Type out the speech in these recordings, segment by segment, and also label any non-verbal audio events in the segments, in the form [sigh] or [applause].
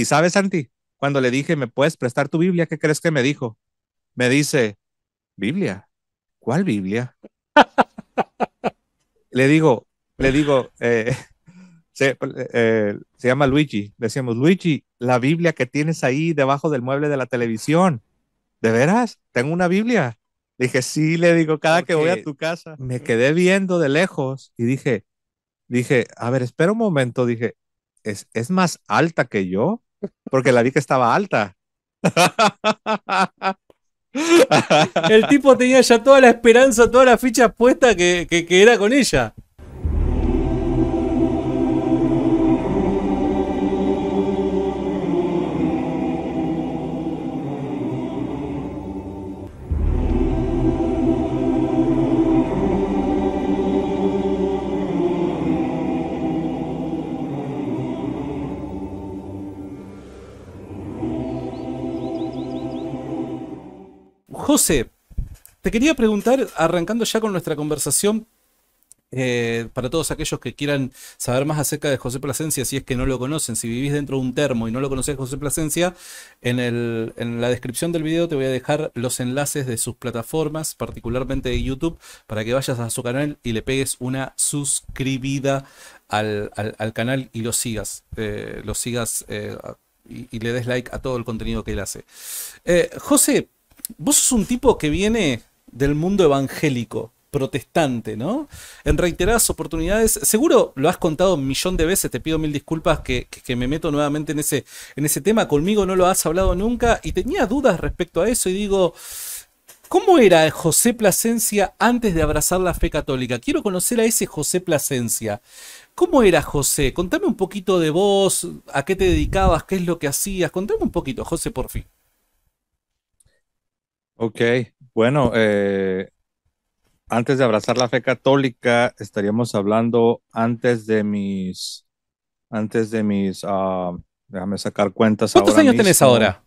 Y sabes, Santi, cuando le dije, ¿me puedes prestar tu Biblia? ¿Qué crees que me dijo? Me dice, Biblia. ¿Cuál Biblia? [laughs] le digo, le digo, eh, eh, se, llama Luigi. Decíamos, Luigi, la Biblia que tienes ahí debajo del mueble de la televisión. ¿De veras? ¿Tengo una Biblia? Dije, sí, le digo, cada que voy a tu casa. Me quedé viendo de lejos y dije, dije, a ver, espera un momento. Dije, ¿es, es más alta que yo? porque la vi estaba alta. El tipo tenía ya toda la esperanza, toda la ficha puesta que era con ella. José, te quería preguntar, arrancando ya con nuestra conversación, eh, para todos aquellos que quieran saber más acerca de José Plasencia, si es que no lo conocen, si vivís dentro de un termo y no lo conocés José Plasencia, en, la descripción del video te voy a dejar los enlaces de sus plataformas, particularmente de YouTube, para que vayas a su canal y le pegues una suscribida al, canal y lo sigas. Eh, lo sigas eh, y, y, le des like a todo el contenido que él hace. José, vos sos un tipo que viene del mundo evangélico, protestante, ¿no? En reiteradas oportunidades, seguro lo has contado un millón de veces, te pido mil disculpas que, me meto nuevamente en ese, en ese tema, conmigo no lo has hablado nunca y tenía dudas respecto a eso y digo, ¿cómo era José Plasencia antes de abrazar la fe católica? Quiero conocer a ese José Plasencia. ¿Cómo era José? Contame un poquito de vos, a qué te dedicabas, qué es lo que hacías, contame un poquito, José, por fin. Ok, bueno, eh, antes de abrazar la fe católica, estaríamos hablando antes de mis, antes de mis, ah, déjame sacar cuentas. ¿Cuántos años tenés ahora?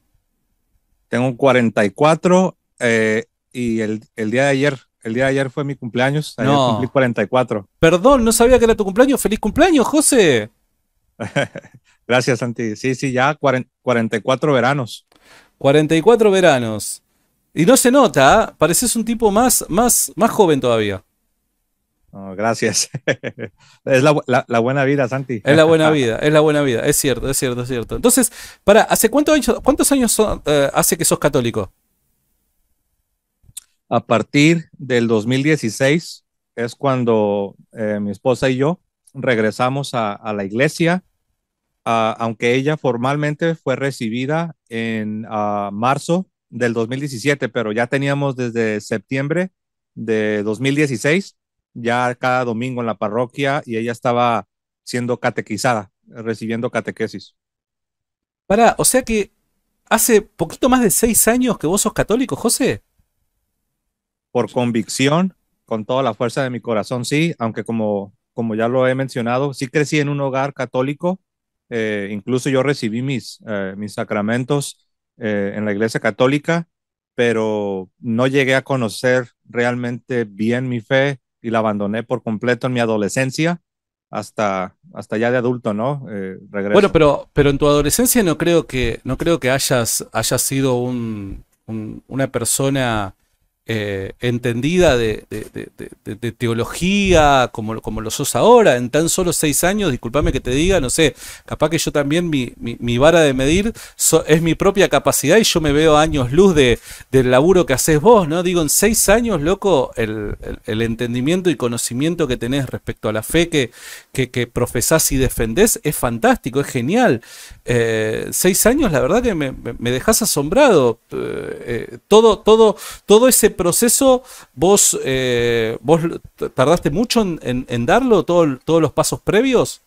Tengo 44 y eh, el, día de ayer, el día de ayer fue mi cumpleaños, ayer no. cumplí 44. Perdón, no sabía que era tu cumpleaños, feliz cumpleaños, José. [laughs] Gracias, Santi. Sí, sí, ya 44 veranos. 44 veranos. Y no se nota, ¿ah? pareces un tipo más, más, más joven todavía. gracias. [laughs] es la, buena vida, Santi. Es la buena vida, es la buena vida. Es cierto, es cierto, es cierto. Entonces, para, ¿hace cuántos años, cuántos años eh, hace que sos católico? A partir del 2016 es cuando eh, mi esposa y yo regresamos a, la iglesia, ah, aunque ella formalmente fue recibida en ah, marzo del 2017, pero ya teníamos desde septiembre de 2016, ya cada domingo en la parroquia y ella estaba siendo catequizada, recibiendo catequesis. Para, o sea que hace poquito más de seis años que vos sos católico, José. Por convicción, con toda la fuerza de mi corazón, sí, aunque como, como ya lo he mencionado, sí crecí en un hogar católico, eh, incluso yo recibí mis, eh, mis sacramentos eh, en la iglesia católica, pero no llegué a conocer realmente bien mi fe y la abandoné por completo en mi adolescencia hasta, hasta ya de adulto, ¿no? Eh, bueno, pero, pero en tu adolescencia no creo que, no creo que hayas, hayas sido un, una persona eh, entendida de, teología como, como lo sos ahora, en tan solo seis años, discúlpame que te diga, no sé, capaz que yo también mi, vara de medir es mi propia capacidad y yo me veo años luz del laburo que haces vos, ¿no? Digo, en seis años, loco, el, entendimiento y conocimiento que tenés respecto a la fe que, que, profesás y defendés es fantástico, es genial. Eh, seis años, la verdad que me, me dejás asombrado. Eh, todo, todo, todo ese proceso vos, eh, vos tardaste mucho en, en, darlo, todo, todos los pasos previos?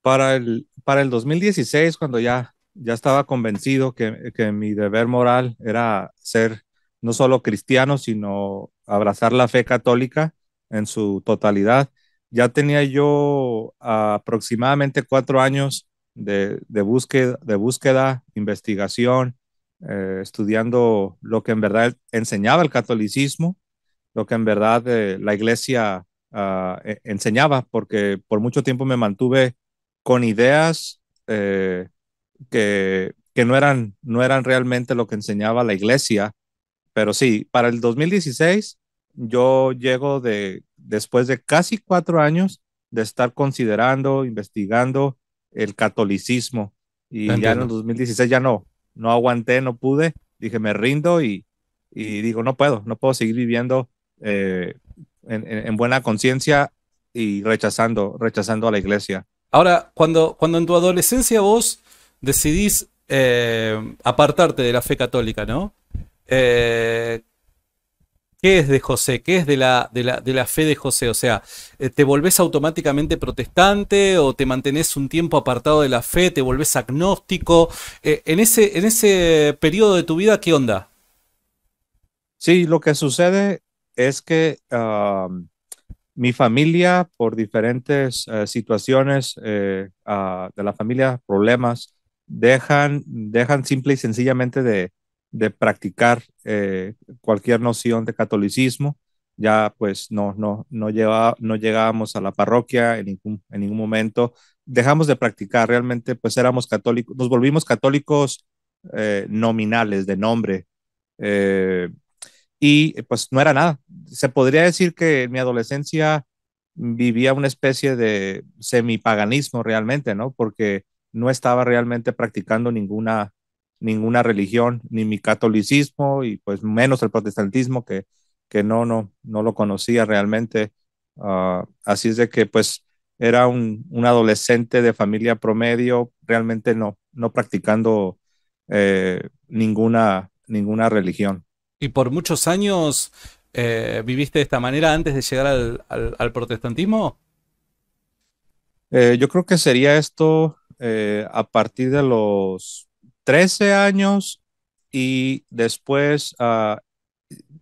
Para el, para el 2016, cuando ya, ya estaba convencido que, que mi deber moral era ser no solo cristiano, sino abrazar la fe católica en su totalidad, ya tenía yo aproximadamente cuatro años de, de, búsqueda, de búsqueda, investigación, eh, estudiando lo que en verdad enseñaba el catolicismo, lo que en verdad eh, la iglesia ah, e-, enseñaba, porque por mucho tiempo me mantuve con ideas eh, que, no, eran, no eran realmente lo que enseñaba la iglesia. Pero sí, para el 2016 yo llego de, después de casi cuatro años de estar considerando, investigando el catolicismo. Y ya en el 2016 ya no, no aguanté, no pude, dije, me rindo y, digo, no puedo, no puedo seguir viviendo eh, en, en, buena conciencia y rechazando, rechazando a la iglesia. Ahora, cuando, cuando en tu adolescencia vos decidís eh, apartarte de la fe católica, ¿no? Eh, ¿Qué es de José? ¿Qué es de la, de la, fe de José? O sea, eh, ¿te volvés automáticamente protestante o te mantenés un tiempo apartado de la fe? ¿Te volvés agnóstico? Eh, en, ese, en ese periodo de tu vida, ¿qué onda? Sí, lo que sucede es que mi familia, por diferentes eh, situaciones ah, de la familia, problemas, dejan, dejan simple y sencillamente de, de practicar eh, cualquier noción de catolicismo. Ya pues no, no, no, no llegábamos a la parroquia en ningún, en ningún momento. Dejamos de practicar, realmente pues éramos católicos, nos volvimos católicos eh, nominales, de nombre. Eh, y pues no era nada. Se podría decir que en mi adolescencia vivía una especie de semipaganismo realmente, ¿no? Porque no estaba realmente practicando ninguna ninguna religión, ni mi catolicismo y pues menos el protestantismo que, que no, no, no lo conocía realmente. Ah, así es de que pues era un, adolescente de familia promedio, realmente no, no practicando eh, ninguna, ninguna religión. Y por muchos años eh, viviste de esta manera antes de llegar al, protestantismo? Eh, yo creo que sería esto a partir de los 13 años y después ah,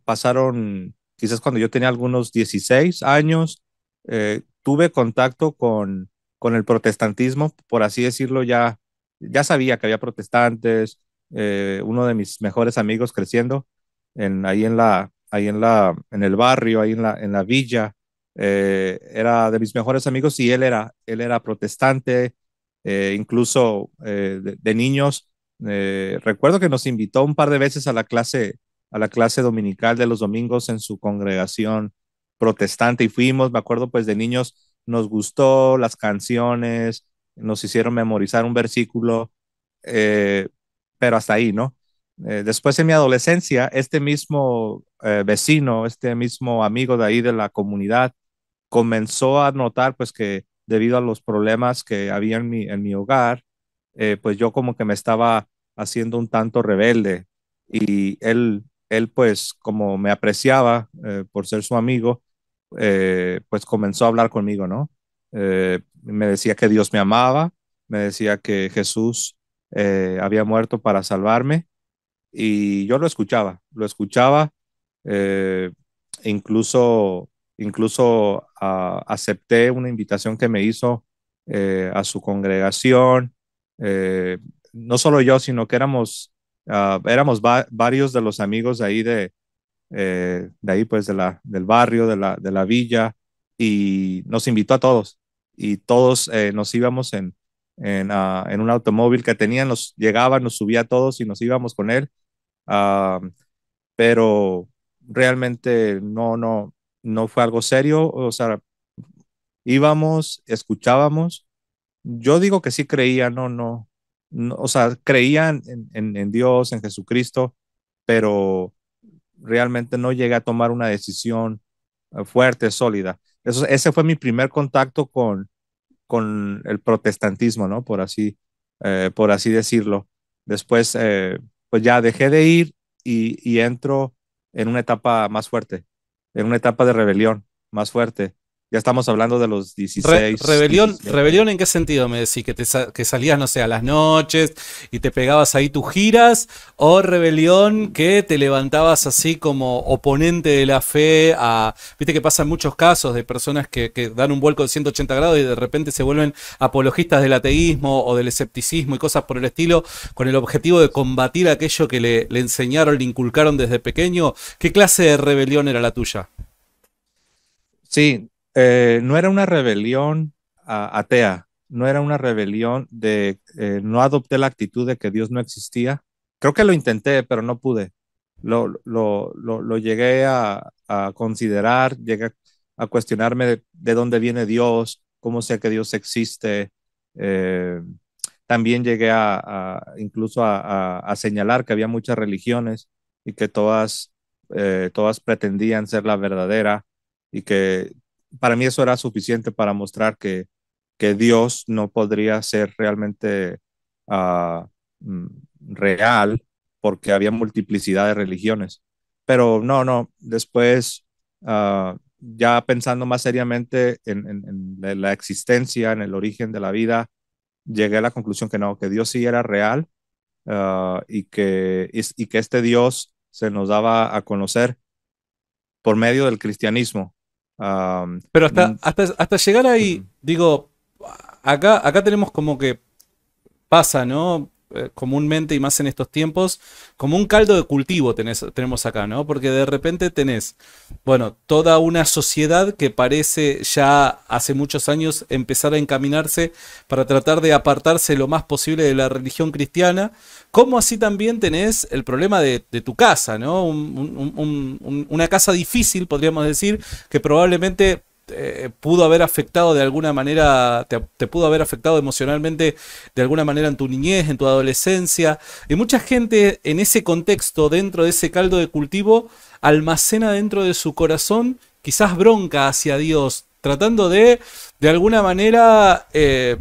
pasaron, quizás cuando yo tenía algunos 16 años, eh, tuve contacto con, con el protestantismo, por así decirlo, ya, ya sabía que había protestantes, eh, uno de mis mejores amigos creciendo en, ahí, en la, ahí en, la, en el barrio, ahí en la, en la villa, eh, era de mis mejores amigos y él era, él era protestante, incluso de niños eh, recuerdo que nos invitó un par de veces a la clase a la clase dominical de los domingos en su congregación protestante y fuimos, me acuerdo pues de niños, nos gustó las canciones, nos hicieron memorizar un versículo, eh, pero hasta ahí, ¿no? Eh, después en mi adolescencia, este mismo vecino, este mismo amigo de ahí de la comunidad, comenzó a notar pues que debido a los problemas que había en mi hogar, eh, pues yo como que me estaba haciendo un tanto rebelde y él, él pues como me apreciaba eh, por ser su amigo, eh, pues comenzó a hablar conmigo, ¿no? me decía que Dios me amaba, me decía que Jesús había muerto para salvarme y yo lo escuchaba, lo escuchaba, incluso, incluso ah, acepté una invitación que me hizo a su congregación, eh, no solo yo, sino que éramos, ah, éramos varios de los amigos ahí de, eh, de ahí pues de del barrio, de la, de la villa, y nos invitó a todos. Y todos eh, nos íbamos en, ah, en, un automóvil que tenían nos llegaba, nos subía a todos y nos íbamos con él. pero realmente no, no, no fue algo serio, o sea, íbamos, escuchábamos yo digo que sí creía, no, no, o sea, creían en, Dios, en Jesucristo, pero realmente no llegué a tomar una decisión eh, fuerte, sólida. Eso, ese fue mi primer contacto con, con el protestantismo, ¿no? Por así, eh, por así decirlo. Después, eh, pues ya dejé de ir y, y entro en una etapa más fuerte, en una etapa de rebelión más fuerte. Ya estamos hablando de los 16. rebelión, ¿Rebelión en qué sentido me decís? ¿Que, te que salías, no sé, a las noches y te pegabas ahí tus giras? ¿O rebelión que te levantabas así como oponente de la fe? A, Viste que pasan muchos casos de personas que, dan un vuelco de 180 grados y de repente se vuelven apologistas del ateísmo o del escepticismo y cosas por el estilo, con el objetivo de combatir aquello que le, le enseñaron, le inculcaron desde pequeño. ¿Qué clase de rebelión era la tuya? Sí, eh, no era una rebelión atea, no era una rebelión de eh, no adopté la actitud de que Dios no existía. Creo que lo intenté, pero no pude. Lo, llegué a, considerar, llegué a cuestionarme de, dónde viene Dios, cómo sea que Dios existe. Eh, también llegué a, incluso a, señalar que había muchas religiones y que todas, todas pretendían ser la verdadera y que para mí eso era suficiente para mostrar que, que Dios no podría ser realmente ah, mm, real porque había multiplicidad de religiones. Pero no, no, después ah, ya pensando más seriamente en, en, la existencia, en el origen de la vida, llegué a la conclusión que no, que Dios sí era real ah, y, que, y que este Dios se nos daba a conocer por medio del cristianismo, pero hasta, mm. hasta, hasta llegar ahí, digo, acá, acá tenemos como que pasa, ¿no? Eh, comúnmente y más en estos tiempos, como un caldo de cultivo tenemos acá, ¿no? Porque de repente tenés, bueno, toda una sociedad que parece ya hace muchos años empezar a encaminarse para tratar de apartarse lo más posible de la religión cristiana, como así también tenés el problema de, tu casa, ¿no? una casa difícil, podríamos decir, que probablemente eh, pudo haber afectado de alguna manera, te, pudo haber afectado emocionalmente de alguna manera en tu niñez, en tu adolescencia. Y mucha gente en ese contexto, dentro de ese caldo de cultivo, almacena dentro de su corazón quizás bronca hacia Dios, tratando de, de alguna manera, eh,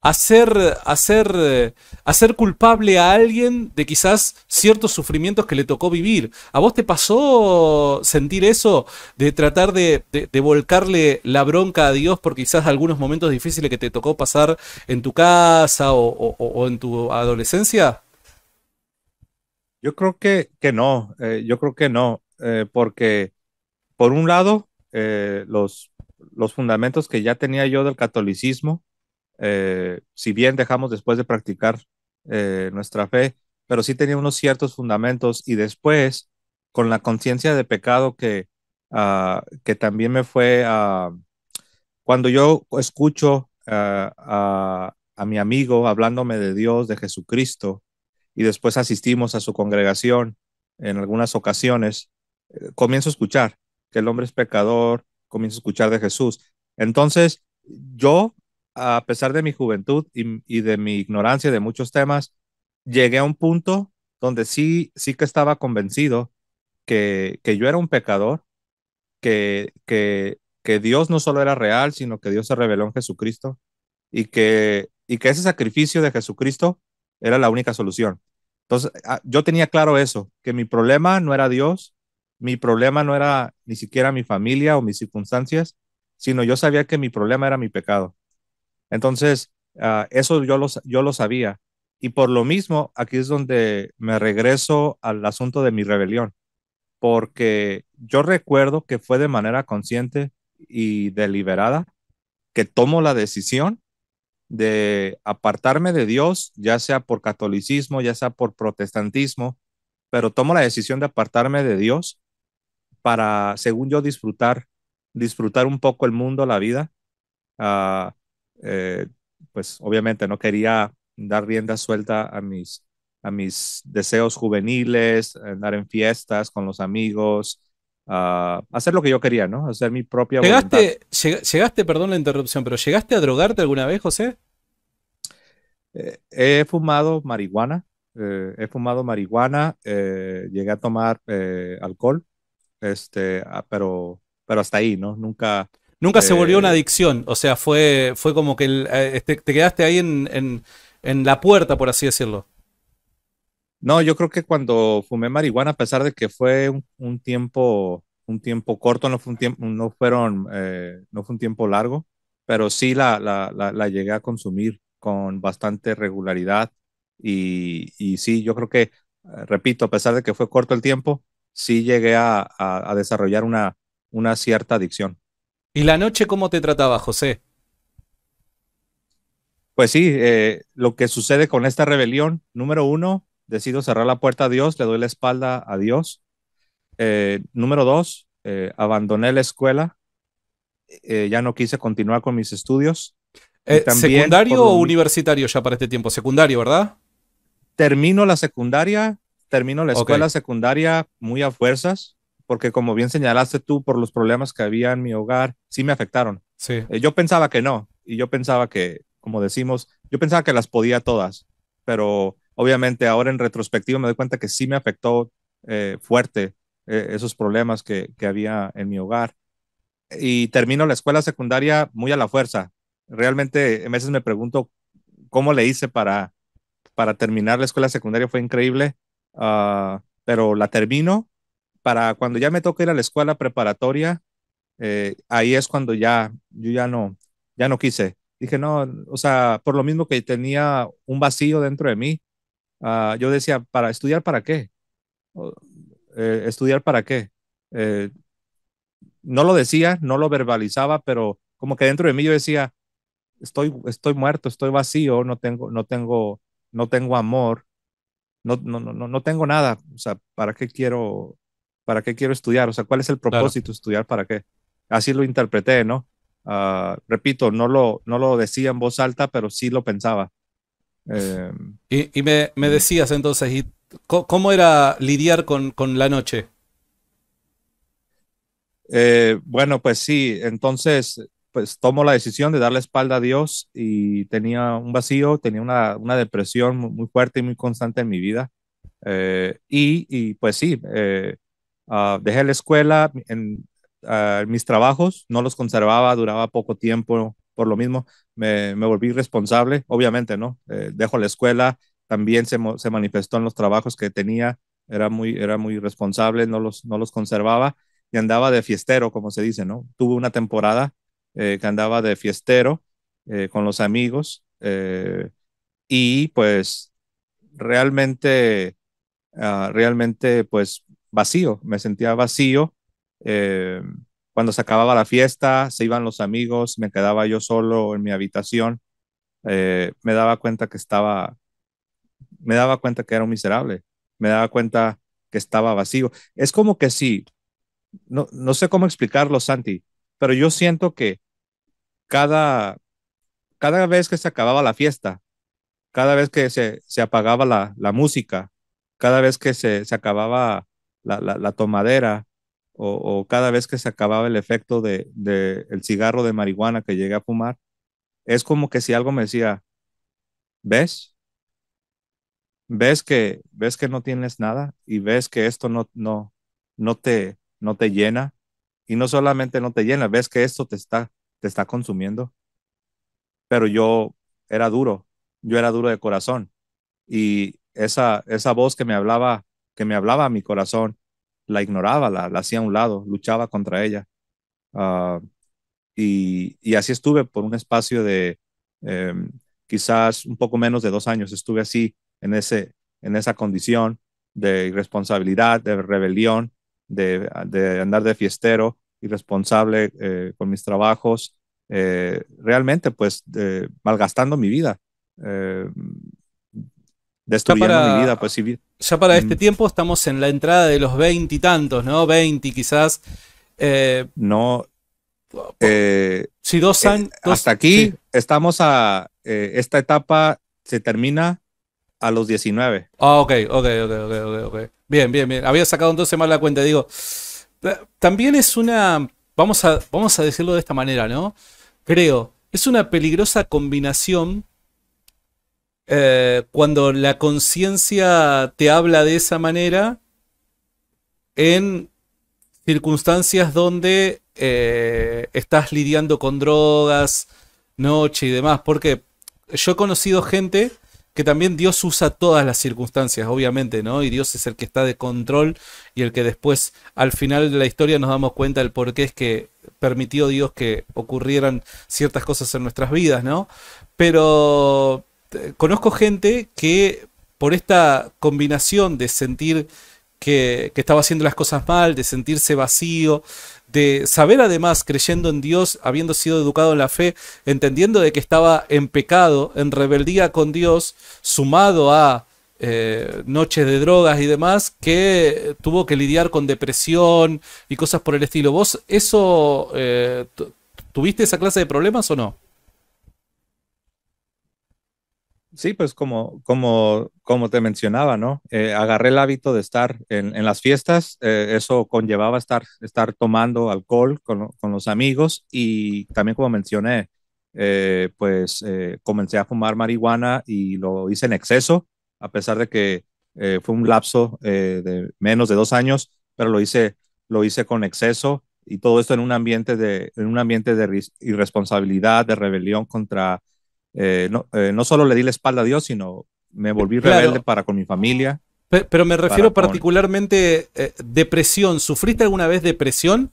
hacer, hacer, hacer culpable a alguien de quizás ciertos sufrimientos que le tocó vivir. ¿A vos te pasó sentir eso de tratar de, volcarle la bronca a Dios por quizás algunos momentos difíciles que te tocó pasar en tu casa o, en tu adolescencia? Yo creo que, que no, eh, yo creo que no, eh, porque por un lado, eh, los, los fundamentos que ya tenía yo del catolicismo, eh, si bien dejamos después de practicar eh, nuestra fe, pero sí tenía unos ciertos fundamentos y después, con la conciencia de pecado que, ah, que también me fue a... cuando yo escucho ah, a, a mi amigo hablándome de Dios, de Jesucristo, y después asistimos a su congregación en algunas ocasiones, eh, comienzo a escuchar que el hombre es pecador, comienzo a escuchar de Jesús. Entonces, yo a pesar de mi juventud y, de mi ignorancia de muchos temas, llegué a un punto donde sí, sí que estaba convencido que, que yo era un pecador, que, que, que Dios no solo era real, sino que Dios se reveló en Jesucristo y que, y que ese sacrificio de Jesucristo era la única solución. Entonces, ah, yo tenía claro eso, que mi problema no era Dios, mi problema no era ni siquiera mi familia o mis circunstancias, sino yo sabía que mi problema era mi pecado. Entonces, ah, eso yo lo, yo lo sabía. Y por lo mismo, aquí es donde me regreso al asunto de mi rebelión, porque yo recuerdo que fue de manera consciente y deliberada que tomo la decisión de apartarme de Dios, ya sea por catolicismo, ya sea por protestantismo, pero tomo la decisión de apartarme de Dios para, según yo, disfrutar, disfrutar un poco el mundo, la vida, ah, eh, pues obviamente no quería dar rienda suelta a mis, a mis deseos juveniles, andar en fiestas con los amigos, hacer lo que yo quería, ¿no? Hacer mi propia ¿Llegaste, llegaste, perdón la interrupción, pero ¿llegaste a drogarte alguna vez, José? Eh, he fumado marihuana, eh, he fumado marihuana, llegué a tomar alcohol, este, ah, pero, pero hasta ahí, ¿no? Nunca... Nunca se volvió una eh, adicción, o sea, fue, fue como que eh, este, te, quedaste ahí en, en, la puerta, por así decirlo. No, yo creo que cuando fumé marihuana, a pesar de que fue un, tiempo, un tiempo corto, no fue un tiempo, no fueron, eh, no fue un tiempo largo, pero sí la, la, la, llegué a consumir con bastante regularidad y, sí, yo creo que, repito, a pesar de que fue corto el tiempo, sí llegué a, a desarrollar una, una cierta adicción. ¿Y la noche cómo te trataba, José? Pues sí, eh, lo que sucede con esta rebelión, número uno, decido cerrar la puerta a Dios, le doy la espalda a Dios. Eh, número dos, eh, abandoné la escuela, ya no quise continuar con mis estudios. ¿Secundario o universitario ya para este tiempo? Secundario, ¿verdad? Termino la secundaria, termino la escuela secundaria muy a fuerzas, porque como bien señalaste tú, por los problemas que había en mi hogar, sí me afectaron. Sí. Eh, yo pensaba que no, y yo pensaba que, como decimos, yo pensaba que las podía todas, pero obviamente ahora en retrospectiva me doy cuenta que sí me afectó eh, fuerte eh, esos problemas que, que había en mi hogar. Y termino la escuela secundaria muy a la fuerza. Realmente a veces me pregunto cómo le hice para, para terminar la escuela secundaria, fue increíble, ah, pero la termino para cuando ya me tocó ir a la escuela preparatoria, eh, ahí es cuando ya, yo ya no, ya no quise. Dije, no, o sea, por lo mismo que tenía un vacío dentro de mí, ah, yo decía, ¿para estudiar para qué? Eh, ¿Estudiar para qué? Eh, no lo decía, no lo verbalizaba, pero como que dentro de mí yo decía, estoy, estoy muerto, estoy vacío, no tengo, no tengo, no tengo amor, no, no, no, no tengo nada, o sea, ¿para qué quiero ¿para qué quiero estudiar? O sea, ¿cuál es el propósito? ¿Estudiar para qué? Así lo interpreté, ¿no? Ah, repito, no lo, no lo decía en voz alta, pero sí lo pensaba. Em, y, me, me, decías entonces, ¿y ¿cómo era lidiar con, con la noche? Eh, bueno, pues sí, entonces pues tomo la decisión de darle espalda a Dios y tenía un vacío, tenía una, una depresión muy, fuerte y muy constante en mi vida. Eh, y, y, pues sí, eh, Ah, dejé la escuela, ah, en, mis trabajos no los conservaba, duraba poco tiempo, por lo mismo me, volví responsable, obviamente, ¿no? Eh, dejo la escuela, también se, manifestó en los trabajos que tenía, era muy, era muy responsable, no los, no los conservaba y andaba de fiestero, como se dice, ¿no? Tuve una temporada eh, que andaba de fiestero eh, con los amigos y pues realmente, ah, realmente pues vacío, me sentía vacío. Eh, cuando se acababa la fiesta, se iban los amigos, me quedaba yo solo en mi habitación, eh, me daba cuenta que estaba, me daba cuenta que era un miserable, me daba cuenta que estaba vacío. Es como que sí, no, no sé cómo explicarlo, Santi, pero yo siento que cada, cada vez que se acababa la fiesta, cada vez que se, se apagaba la, la música, cada vez que se, se acababa la, tomadera o, cada vez que se acababa el efecto del de, el cigarro de marihuana que llegué a fumar, es como que si algo me decía, ¿ves? ¿Ves que, ves que no tienes nada y ves que esto no, no, no, te, no te llena? Y no solamente no te llena, ves que esto te está, te está consumiendo. Pero yo era duro, yo era duro de corazón. Y esa, esa voz que me hablaba que me hablaba a mi corazón, la ignoraba, la, hacía a un lado, luchaba contra ella. Ah, y, así estuve por un espacio de em, quizás un poco menos de dos años. Estuve así en, ese, en esa condición de irresponsabilidad, de rebelión, de, andar de fiestero, irresponsable eh, con mis trabajos, eh, realmente pues malgastando mi vida, eh, destruyendo mi vida, pues Ya para este mm. tiempo estamos en la entrada de los veintitantos, ¿no? Veinti quizás. Eh, no. Eh, si dos eh, años. hasta aquí estamos a. esta etapa se termina a los diecinueve. Ah, okay, ok, ok, ok, ok, ok. Bien, bien, bien. Había sacado entonces mal la cuenta. Digo, también es una. Vamos a, vamos a decirlo de esta manera, ¿no? Creo. Es una peligrosa combinación eh, cuando la conciencia te habla de esa manera en circunstancias donde eh, estás lidiando con drogas, noche y demás. Porque yo he conocido gente que también Dios usa todas las circunstancias, obviamente, ¿no? Y Dios es el que está de control y el que después, al final de la historia, nos damos cuenta del por qué es que permitió Dios que ocurrieran ciertas cosas en nuestras vidas, ¿no? Pero conozco gente que por esta combinación de sentir que, estaba haciendo las cosas mal, de sentirse vacío, de saber además, creyendo en Dios, habiendo sido educado en la fe, entendiendo de que estaba en pecado, en rebeldía con Dios, sumado a eh, noches de drogas y demás, que tuvo que lidiar con depresión y cosas por el estilo. ¿Vos eso eh, tuviste esa clase de problemas o no? sí, pues como, como, como te mencionaba, ¿no? Eh, agarré el hábito de estar en, las fiestas, eh, eso conllevaba estar, estar tomando alcohol con, los amigos y también como mencioné, eh, pues comencé a fumar marihuana y lo hice en exceso, a pesar de que fue un lapso de menos de dos años, pero lo hice, lo hice con exceso y todo esto en un ambiente de, en un ambiente de irresponsabilidad, de rebelión contra eh, eh, no, solo le di la espalda a Dios, sino me volví rebelde para con mi familia. Pero, me refiero particularmente eh, depresión. ¿Sufriste alguna vez depresión?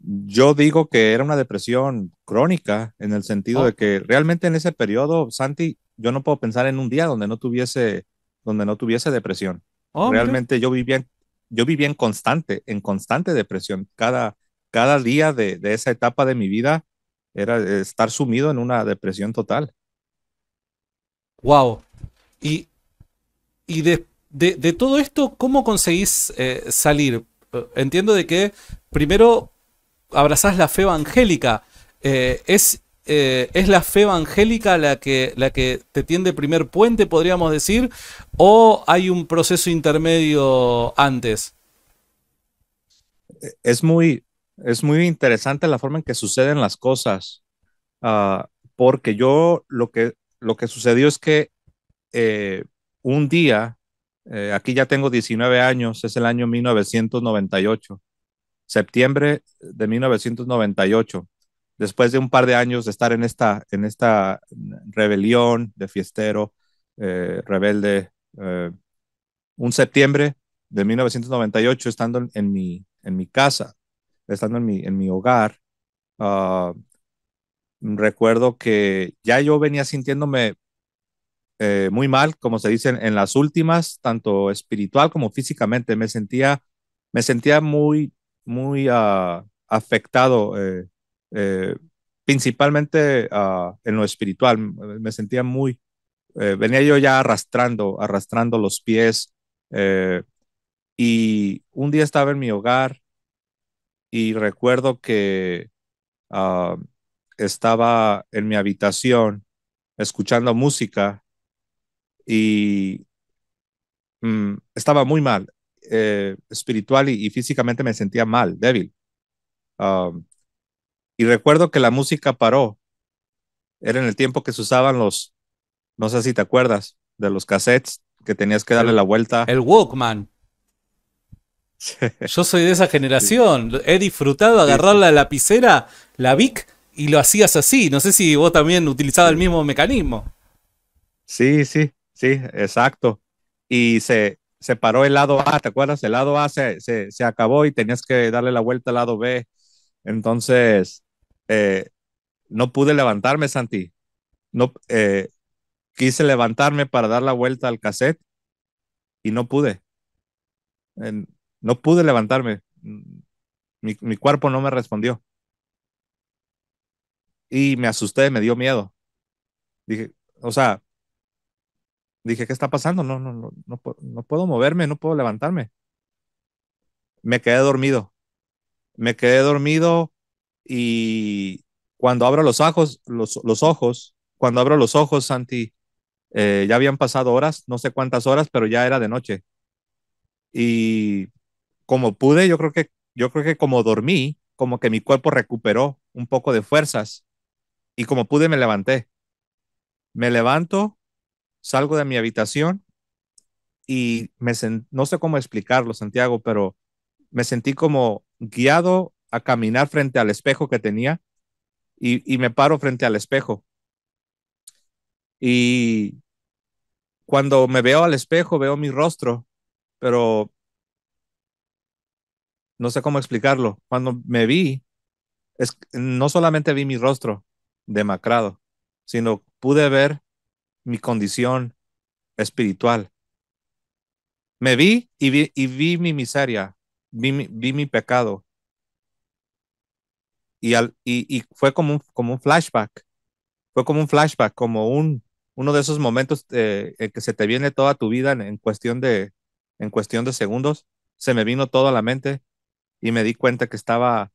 Yo digo que era una depresión crónica, en el sentido de ah. que realmente en ese periodo, Santi, yo no puedo pensar en un día donde no tuviese, donde no tuviese depresión. Oh, realmente yo vivía en, constante, en constante depresión. Cada, cada día de, de esa etapa de mi vida era estar sumido en una depresión total. Wow. Y, de, todo esto, ¿cómo conseguís eh, salir? Eh, entiendo de que primero abrazás la fe evangélica. Eh, es, ¿Es la fe evangélica la que, la que te tiende primer puente, podríamos decir? ¿O hay un proceso intermedio antes? Es muy, es muy interesante la forma en que suceden las cosas, ah, porque yo lo que, lo que sucedió es que eh, un día, eh, aquí ya tengo 19 años, es el año 1998, septiembre de 1998, después de un par de años de estar en esta, en esta rebelión de fiestero, eh, rebelde, un septiembre de 1998, estando mi, en mi casa, estando en mi, en mi hogar, ah, recuerdo que ya yo venía sintiéndome eh, muy mal, como se dice en las últimas, tanto espiritual como físicamente. Me sentía, me sentía muy, muy ah, afectado, eh, eh, principalmente ah, en lo espiritual. Me sentía muy, venía yo ya arrastrando, arrastrando los pies. y un día estaba en mi hogar y recuerdo que ah, estaba en mi habitación escuchando música y mm, estaba muy mal, eh, espiritual y, físicamente me sentía mal, débil. Ah, y recuerdo que la música paró. Era en el tiempo que se usaban los, no sé si te acuerdas, de los cassettes que tenías que darle la vuelta. El Walkman. [laughs] Yo soy de esa generación. He disfrutado agarrar la lapicera, la Vic, y lo hacías así. No sé si vos también utilizabas el mismo mecanismo. Sí, sí, sí, exacto. Y se, se paró el lado A, ¿te acuerdas? El lado A se, acabó y tenías que darle la vuelta al lado B. Entonces, eh, no pude levantarme, Santi. No, eh, quise levantarme para dar la vuelta al cassette y no pude. En, no pude levantarme. Mi, cuerpo no me respondió. Y me asusté, me dio miedo. Dije, o sea, dije, ¿qué está pasando? No, no, no, no, puedo moverme, no puedo levantarme. Me quedé dormido. Me quedé dormido y cuando abro los ojos, los, los ojos, cuando abro los ojos, Santi, eh, ya habían pasado horas, no sé cuántas horas, pero ya era de noche. Y como pude, yo creo que, yo creo que como dormí, como que mi cuerpo recuperó un poco de fuerzas y como pude me levanté. Me levanto, salgo de mi habitación y me no sé cómo explicarlo, Santiago, pero me sentí como guiado a caminar frente al espejo que tenía y, y me paro frente al espejo. Y cuando me veo al espejo, veo mi rostro, pero no sé cómo explicarlo. Cuando me vi, es, no solamente vi mi rostro demacrado, sino pude ver mi condición espiritual. Me vi y vi, y vi mi miseria, vi mi, pecado. Y, al, y, fue como un, como un flashback, fue como un flashback, como un, uno de esos momentos eh, en que se te viene toda tu vida en, cuestión de, en cuestión de segundos. Se me vino todo a la mente y me di cuenta que estaba,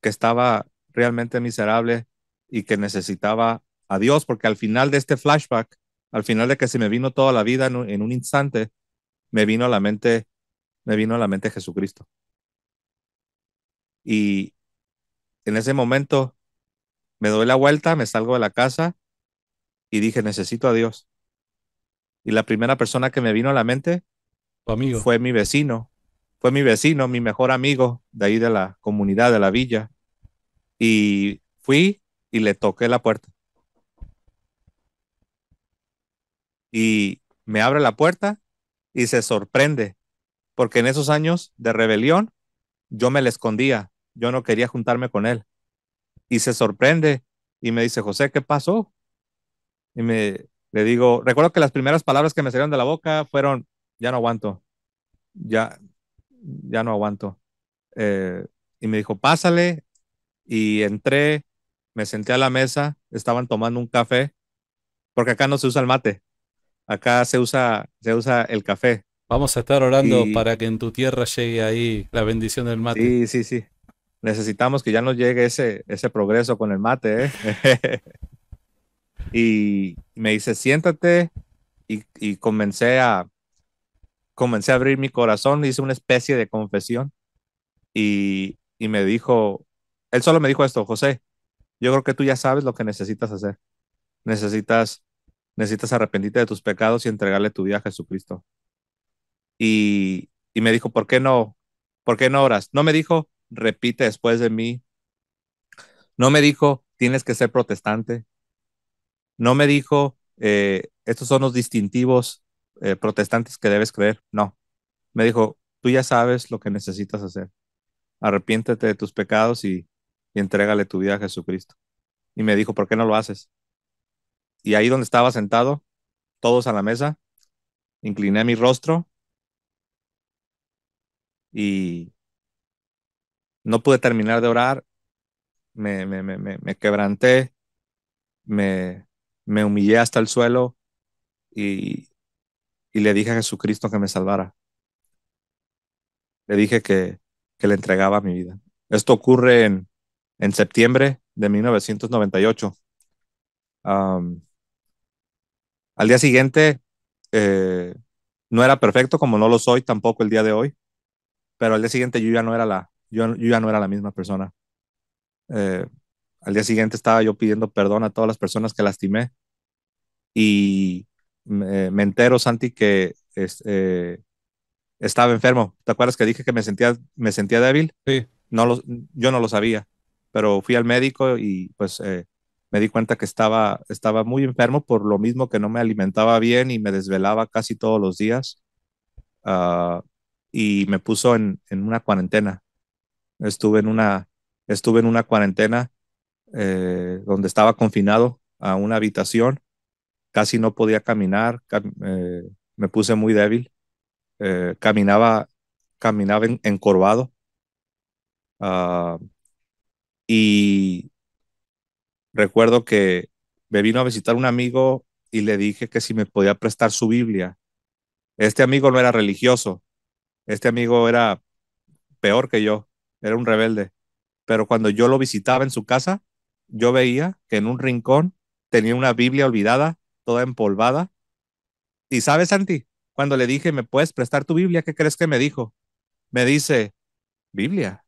que estaba realmente miserable y que necesitaba a Dios, porque al final de este flashback, al final de que se me vino toda la vida en un, instante, me vino a la mente, me vino a la mente Jesucristo. Y en ese momento me doy la vuelta, me salgo de la casa y dije, necesito a Dios. Y la primera persona que me vino a la mente fue mi vecino, fue mi vecino, mi mejor amigo de ahí de la comunidad, de la villa. Y fui y le toqué la puerta. Y me abre la puerta y se sorprende, porque en esos años de rebelión yo me le escondía, yo no quería juntarme con él. Y se sorprende y me dice, José, ¿qué pasó? Y me, le digo, recuerdo que las primeras palabras que me salieron de la boca fueron, ya no aguanto, ya, ya no aguanto. Eh, y me dijo, pásale. Y entré, me senté a la mesa, estaban tomando un café, porque acá no se usa el mate, acá se usa, se usa el café. Vamos a estar orando para que en tu tierra llegue ahí la bendición del mate. Sí, sí, sí. Necesitamos que ya nos llegue ese, ese progreso con el mate. ¿eh? [laughs] y me dice, siéntate. y comencé a, comencé a abrir mi corazón, hice una especie de confesión y, y me dijo, él solo me dijo esto, José, yo creo que tú ya sabes lo que necesitas hacer. Necesitas, necesitas arrepentirte de tus pecados y entregarle tu vida a Jesucristo. Y, y me dijo, ¿por qué no? ¿Por qué no oras? No me dijo, repite después de mí. No me dijo, tienes que ser protestante. No me dijo, eh, estos son los distintivos eh, protestantes que debes creer. No. Me dijo, tú ya sabes lo que necesitas hacer. Arrepiéntete de tus pecados y, entrégale tu vida a Jesucristo. Y me dijo, ¿por qué no lo haces? Y ahí donde estaba sentado, todos a la mesa, incliné mi rostro y no pude terminar de orar, me, me, me, me quebranté, me, humillé hasta el suelo y, y le dije a Jesucristo que me salvara. Le dije que, que le entregaba mi vida. Esto ocurre en, septiembre de 1998. al día siguiente, eh, no era perfecto como no lo soy tampoco el día de hoy, pero al día siguiente yo ya no era la, yo, ya no era la misma persona. Eh, al día siguiente estaba yo pidiendo perdón a todas las personas que lastimé y me, entero, Santi, que eh, estaba enfermo. ¿Te acuerdas que dije que me sentía, débil? Sí. No yo no lo sabía, pero fui al médico y pues eh, me di cuenta que estaba, estaba muy enfermo por lo mismo que no me alimentaba bien y me desvelaba casi todos los días. Ah, y me puso en, una cuarentena. Estuve en una, estuve en una cuarentena eh, donde estaba confinado a una habitación casi no podía caminar, eh, me puse muy débil, eh, caminaba, caminaba encorvado. Ah, y recuerdo que me vino a visitar un amigo y le dije que si me podía prestar su Biblia. Este amigo no era religioso, este amigo era peor que yo, era un rebelde. Pero cuando yo lo visitaba en su casa, yo veía que en un rincón tenía una Biblia olvidada toda empolvada. Y sabes, Santi, cuando le dije, ¿me puedes prestar tu Biblia? ¿Qué crees que me dijo? Me dice, Biblia.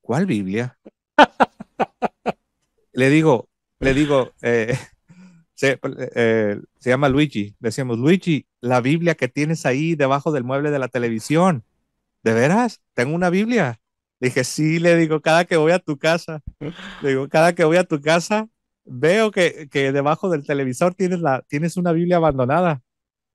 ¿Cuál Biblia? [laughs] le digo, le digo, eh, [laughs] se, eh, se, llama Luigi. Decíamos, Luigi, la Biblia que tienes ahí debajo del mueble de la televisión. ¿De veras? Tengo una Biblia. Dije, sí, le digo, cada que voy a tu casa, le digo, cada que voy a tu casa, veo que, que debajo del televisor tienes, la, tienes una Biblia abandonada.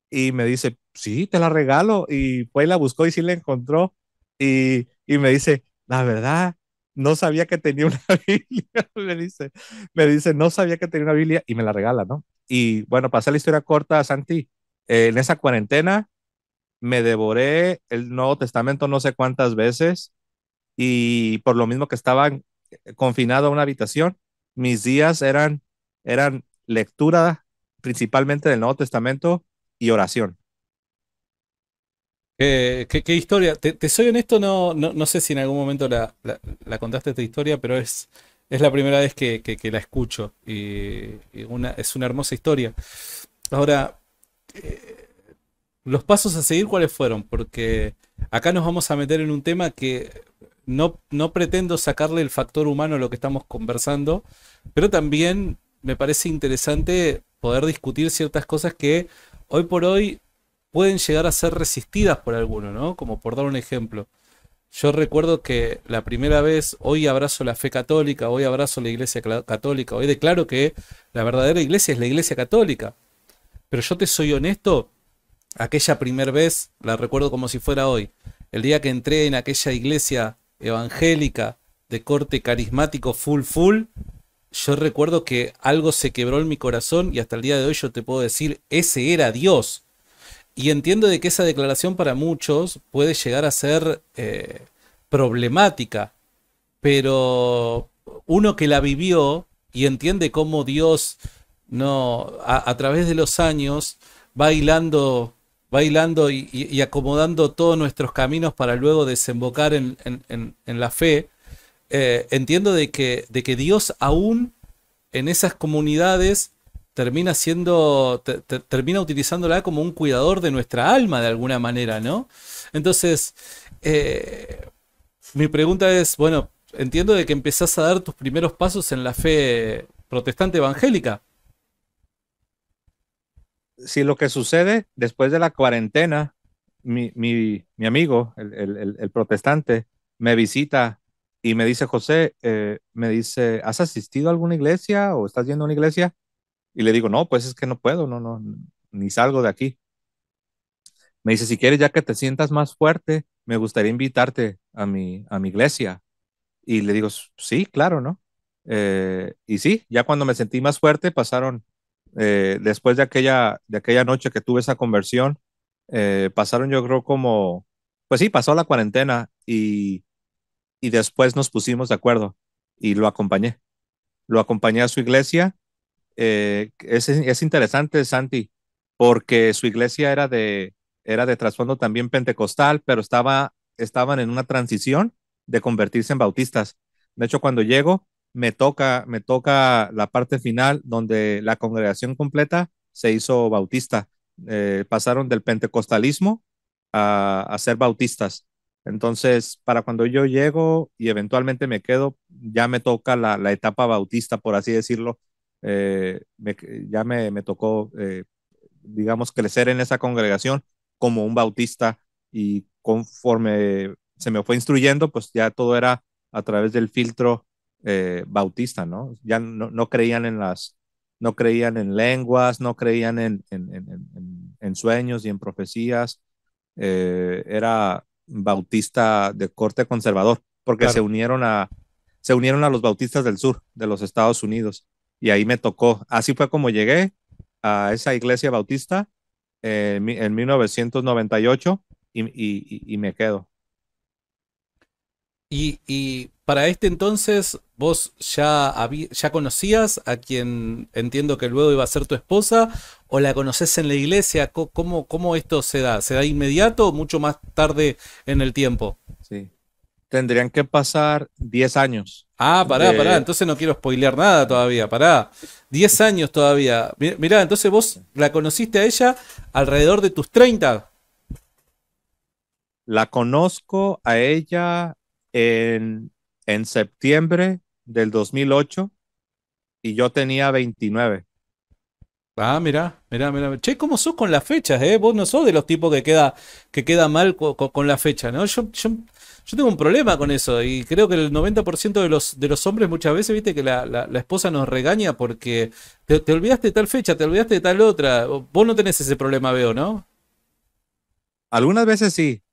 Y me dice, sí, te la regalo. Y fue pues la buscó y sí la encontró. Y, y me dice, la verdad, no sabía que tenía una [laughs] Biblia. me, dice, me dice, no sabía que tenía una Biblia y me la regala, ¿no? Y bueno, pasé la historia corta, Santi. Eh, en esa cuarentena me devoré el Nuevo Testamento no sé cuántas veces y por lo mismo que estaba confinado a una habitación, mis días eran, eran lectura principalmente del Nuevo Testamento y oración. ¿qué, historia? Te, soy honesto, no, no, sé si en algún momento la, contaste esta historia, pero es, es la primera vez que, la escucho y, una, es una hermosa historia. Ahora, eh, los pasos a seguir, ¿cuáles fueron? Porque acá nos vamos a meter en un tema que no, pretendo sacarle el factor humano a lo que estamos conversando, pero también me parece interesante poder discutir ciertas cosas que hoy por hoy pueden llegar a ser resistidas por alguno, ¿no? Como por dar un ejemplo. Yo recuerdo que la primera vez, hoy abrazo la fe católica, hoy abrazo la iglesia católica, hoy declaro que la verdadera iglesia es la iglesia católica. Pero yo te soy honesto, aquella primera vez la recuerdo como si fuera hoy. El día que entré en aquella iglesia evangélica de corte carismático full full, yo recuerdo que algo se quebró en mi corazón y hasta el día de hoy yo te puedo decir, ese era Dios. Y entiendo de que esa declaración para muchos puede llegar a ser eh, problemática, pero uno que la vivió y entiende cómo Dios no a, a través de los años va hilando bailando y, acomodando todos nuestros caminos para luego desembocar en, la fe, eh, entiendo de que, de que Dios aún en esas comunidades termina siendo, termina utilizándola como un cuidador de nuestra alma de alguna manera, ¿no? Entonces, eh, mi pregunta es, bueno, entiendo de que empezás a dar tus primeros pasos en la fe protestante evangélica, si lo que sucede después de la cuarentena, mi, mi, amigo, el, protestante, me visita y me dice, José, eh, me dice, ¿has asistido a alguna iglesia o estás yendo a una iglesia? Y le digo, no, pues es que no puedo, no, no, ni salgo de aquí. Me dice, si quieres, ya que te sientas más fuerte, me gustaría invitarte a mi, a mi iglesia. Y le digo, sí, claro, ¿no? Eh, y sí, ya cuando me sentí más fuerte, pasaron eh, después de aquella, de aquella noche que tuve esa conversión, eh, pasaron yo creo como, pues sí, pasó la cuarentena y, y después nos pusimos de acuerdo y lo acompañé. Lo acompañé a su iglesia. Eh, es, es, interesante, Santi, porque su iglesia era de, era de trasfondo también pentecostal, pero estaba, estaban en una transición de convertirse en bautistas. De hecho, cuando llego, me toca, me toca la parte final donde la congregación completa se hizo bautista. Eh, pasaron del pentecostalismo a, ser bautistas. Entonces, para cuando yo llego y eventualmente me quedo, ya me toca la, etapa bautista, por así decirlo. Eh, ya me, me tocó, eh, digamos, crecer en esa congregación como un bautista y conforme se me fue instruyendo, pues ya todo era a través del filtro eh, bautista, ¿no? Ya no, creían en las, no creían en lenguas, no creían en, en, sueños y en profecías. Eh, era bautista de corte conservador, porque se unieron a se unieron a los bautistas del sur de los Estados Unidos y ahí me tocó. Así fue como llegué a esa iglesia bautista eh, en 1998 y, y, me quedo. Y, y para este entonces, vos ya, ya conocías a quien entiendo que luego iba a ser tu esposa, o la conoces en la iglesia. ¿Cómo, esto se da? ¿Se da inmediato o mucho más tarde en el tiempo? Sí. Tendrían que pasar 10 años. Ah, pará, pará. Entonces no quiero spoilear nada todavía. Pará. 10 años todavía. Mirá, entonces vos la conociste a ella alrededor de tus 30. La conozco a ella en en septiembre del 2008 y yo tenía 29. Ah, mira, mira, mira, Che, ¿cómo sos con las fechas, eh? Vos no sos de los tipos que queda, que queda mal con la fecha, ¿no? Yo, yo, tengo un problema con eso y creo que el 90% de los, de los hombres muchas veces, viste, que la, esposa nos regaña porque te, olvidaste de tal fecha, te olvidaste de tal otra. Vos no tenés ese problema, veo, ¿no? Algunas veces sí.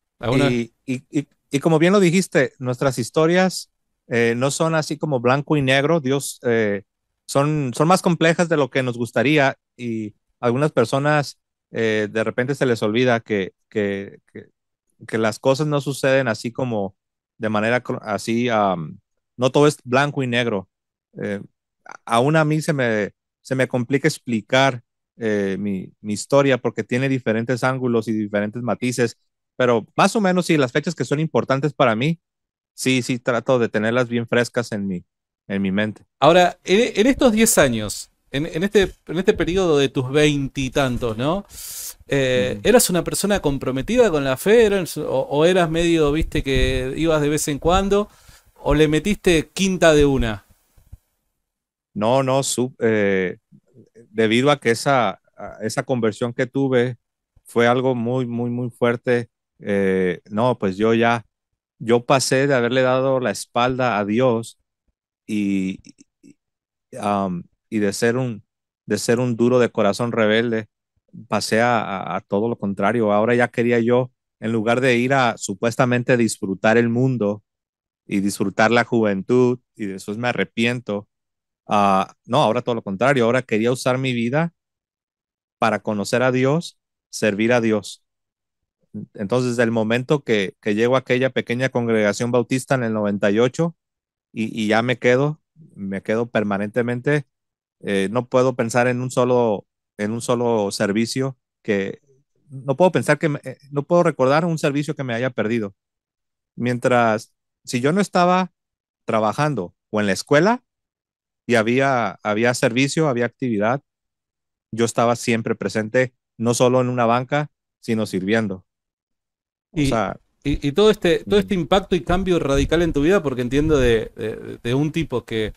y como bien lo dijiste, nuestras historias eh, no son así como blanco y negro, Dios, eh, son, son más complejas de lo que nos gustaría y algunas personas eh, de repente se les olvida que, que, que, las cosas no suceden así como de manera así, no todo es blanco y negro. aún a mí se me, se me complica explicar mi, mi historia porque tiene diferentes ángulos y diferentes matices, pero más o menos sí, las fechas que son importantes para mí sí, sí, trato de tenerlas bien frescas en mi, en mi mente. Ahora, en, estos 10 años, en, este, en este periodo de tus veintitantos, ¿no? Eh, ¿Eras una persona comprometida con la fe? o, eras medio, viste, que ibas de vez en cuando? ¿O le metiste quinta de una? No, no, eh, debido a que esa, esa conversión que tuve fue algo muy, muy, muy fuerte. Eh, no, pues yo ya yo pasé de haberle dado la espalda a Dios y, de, ser un, de ser un duro de corazón rebelde, pasé a, todo lo contrario. Ahora ya quería yo, en lugar de ir a supuestamente disfrutar el mundo y disfrutar la juventud, y después me arrepiento, ah, no, ahora todo lo contrario, ahora quería usar mi vida para conocer a Dios, servir a Dios. Entonces, del momento que, que llego a aquella pequeña congregación bautista en el 98 y, y ya me quedo, me quedo permanentemente, eh, no puedo pensar en un solo, en un solo servicio que, no puedo pensar que, eh, no puedo recordar un servicio que me haya perdido. Mientras, si yo no estaba trabajando o en la escuela y había, había servicio, había actividad, yo estaba siempre presente, no solo en una banca, sino sirviendo. Y, y, todo, este, todo este mm. impacto y cambio radical en tu vida, porque entiendo de, un tipo que,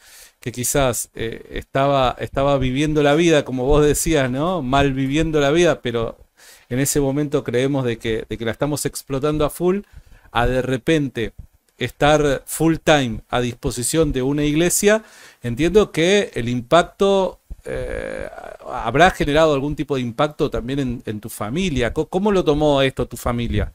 quizás eh, estaba, estaba viviendo la vida, como vos decías, ¿no? Mal viviendo la vida, pero en ese momento creemos de que, la estamos explotando a full, a de repente estar full time a disposición de una iglesia, entiendo que el impacto eh, habrá generado algún tipo de impacto también en, tu familia. ¿Cómo, lo tomó esto tu familia?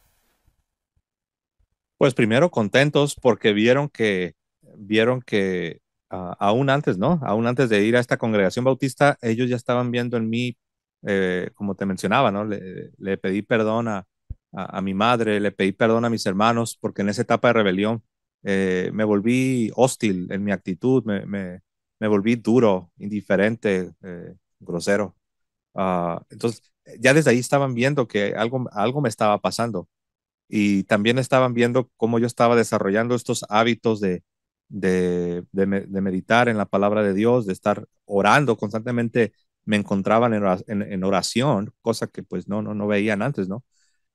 Pues primero contentos porque vieron que, vieron que ah, aún antes, ¿no? Aún antes de ir a esta congregación bautista, ellos ya estaban viendo en mí, eh, como te mencionaba, ¿no? Le, le pedí perdón a, a, mi madre, le pedí perdón a mis hermanos, porque en esa etapa de rebelión eh, me volví hostil en mi actitud, me, me, volví duro, indiferente, eh, grosero. Ah, entonces, ya desde ahí estaban viendo que algo, algo me estaba pasando y también estaban viendo cómo yo estaba desarrollando estos hábitos de, de, meditar en la palabra de Dios, de estar orando constantemente, me encontraban en, oración, cosa que pues no, no, no veían antes, ¿no?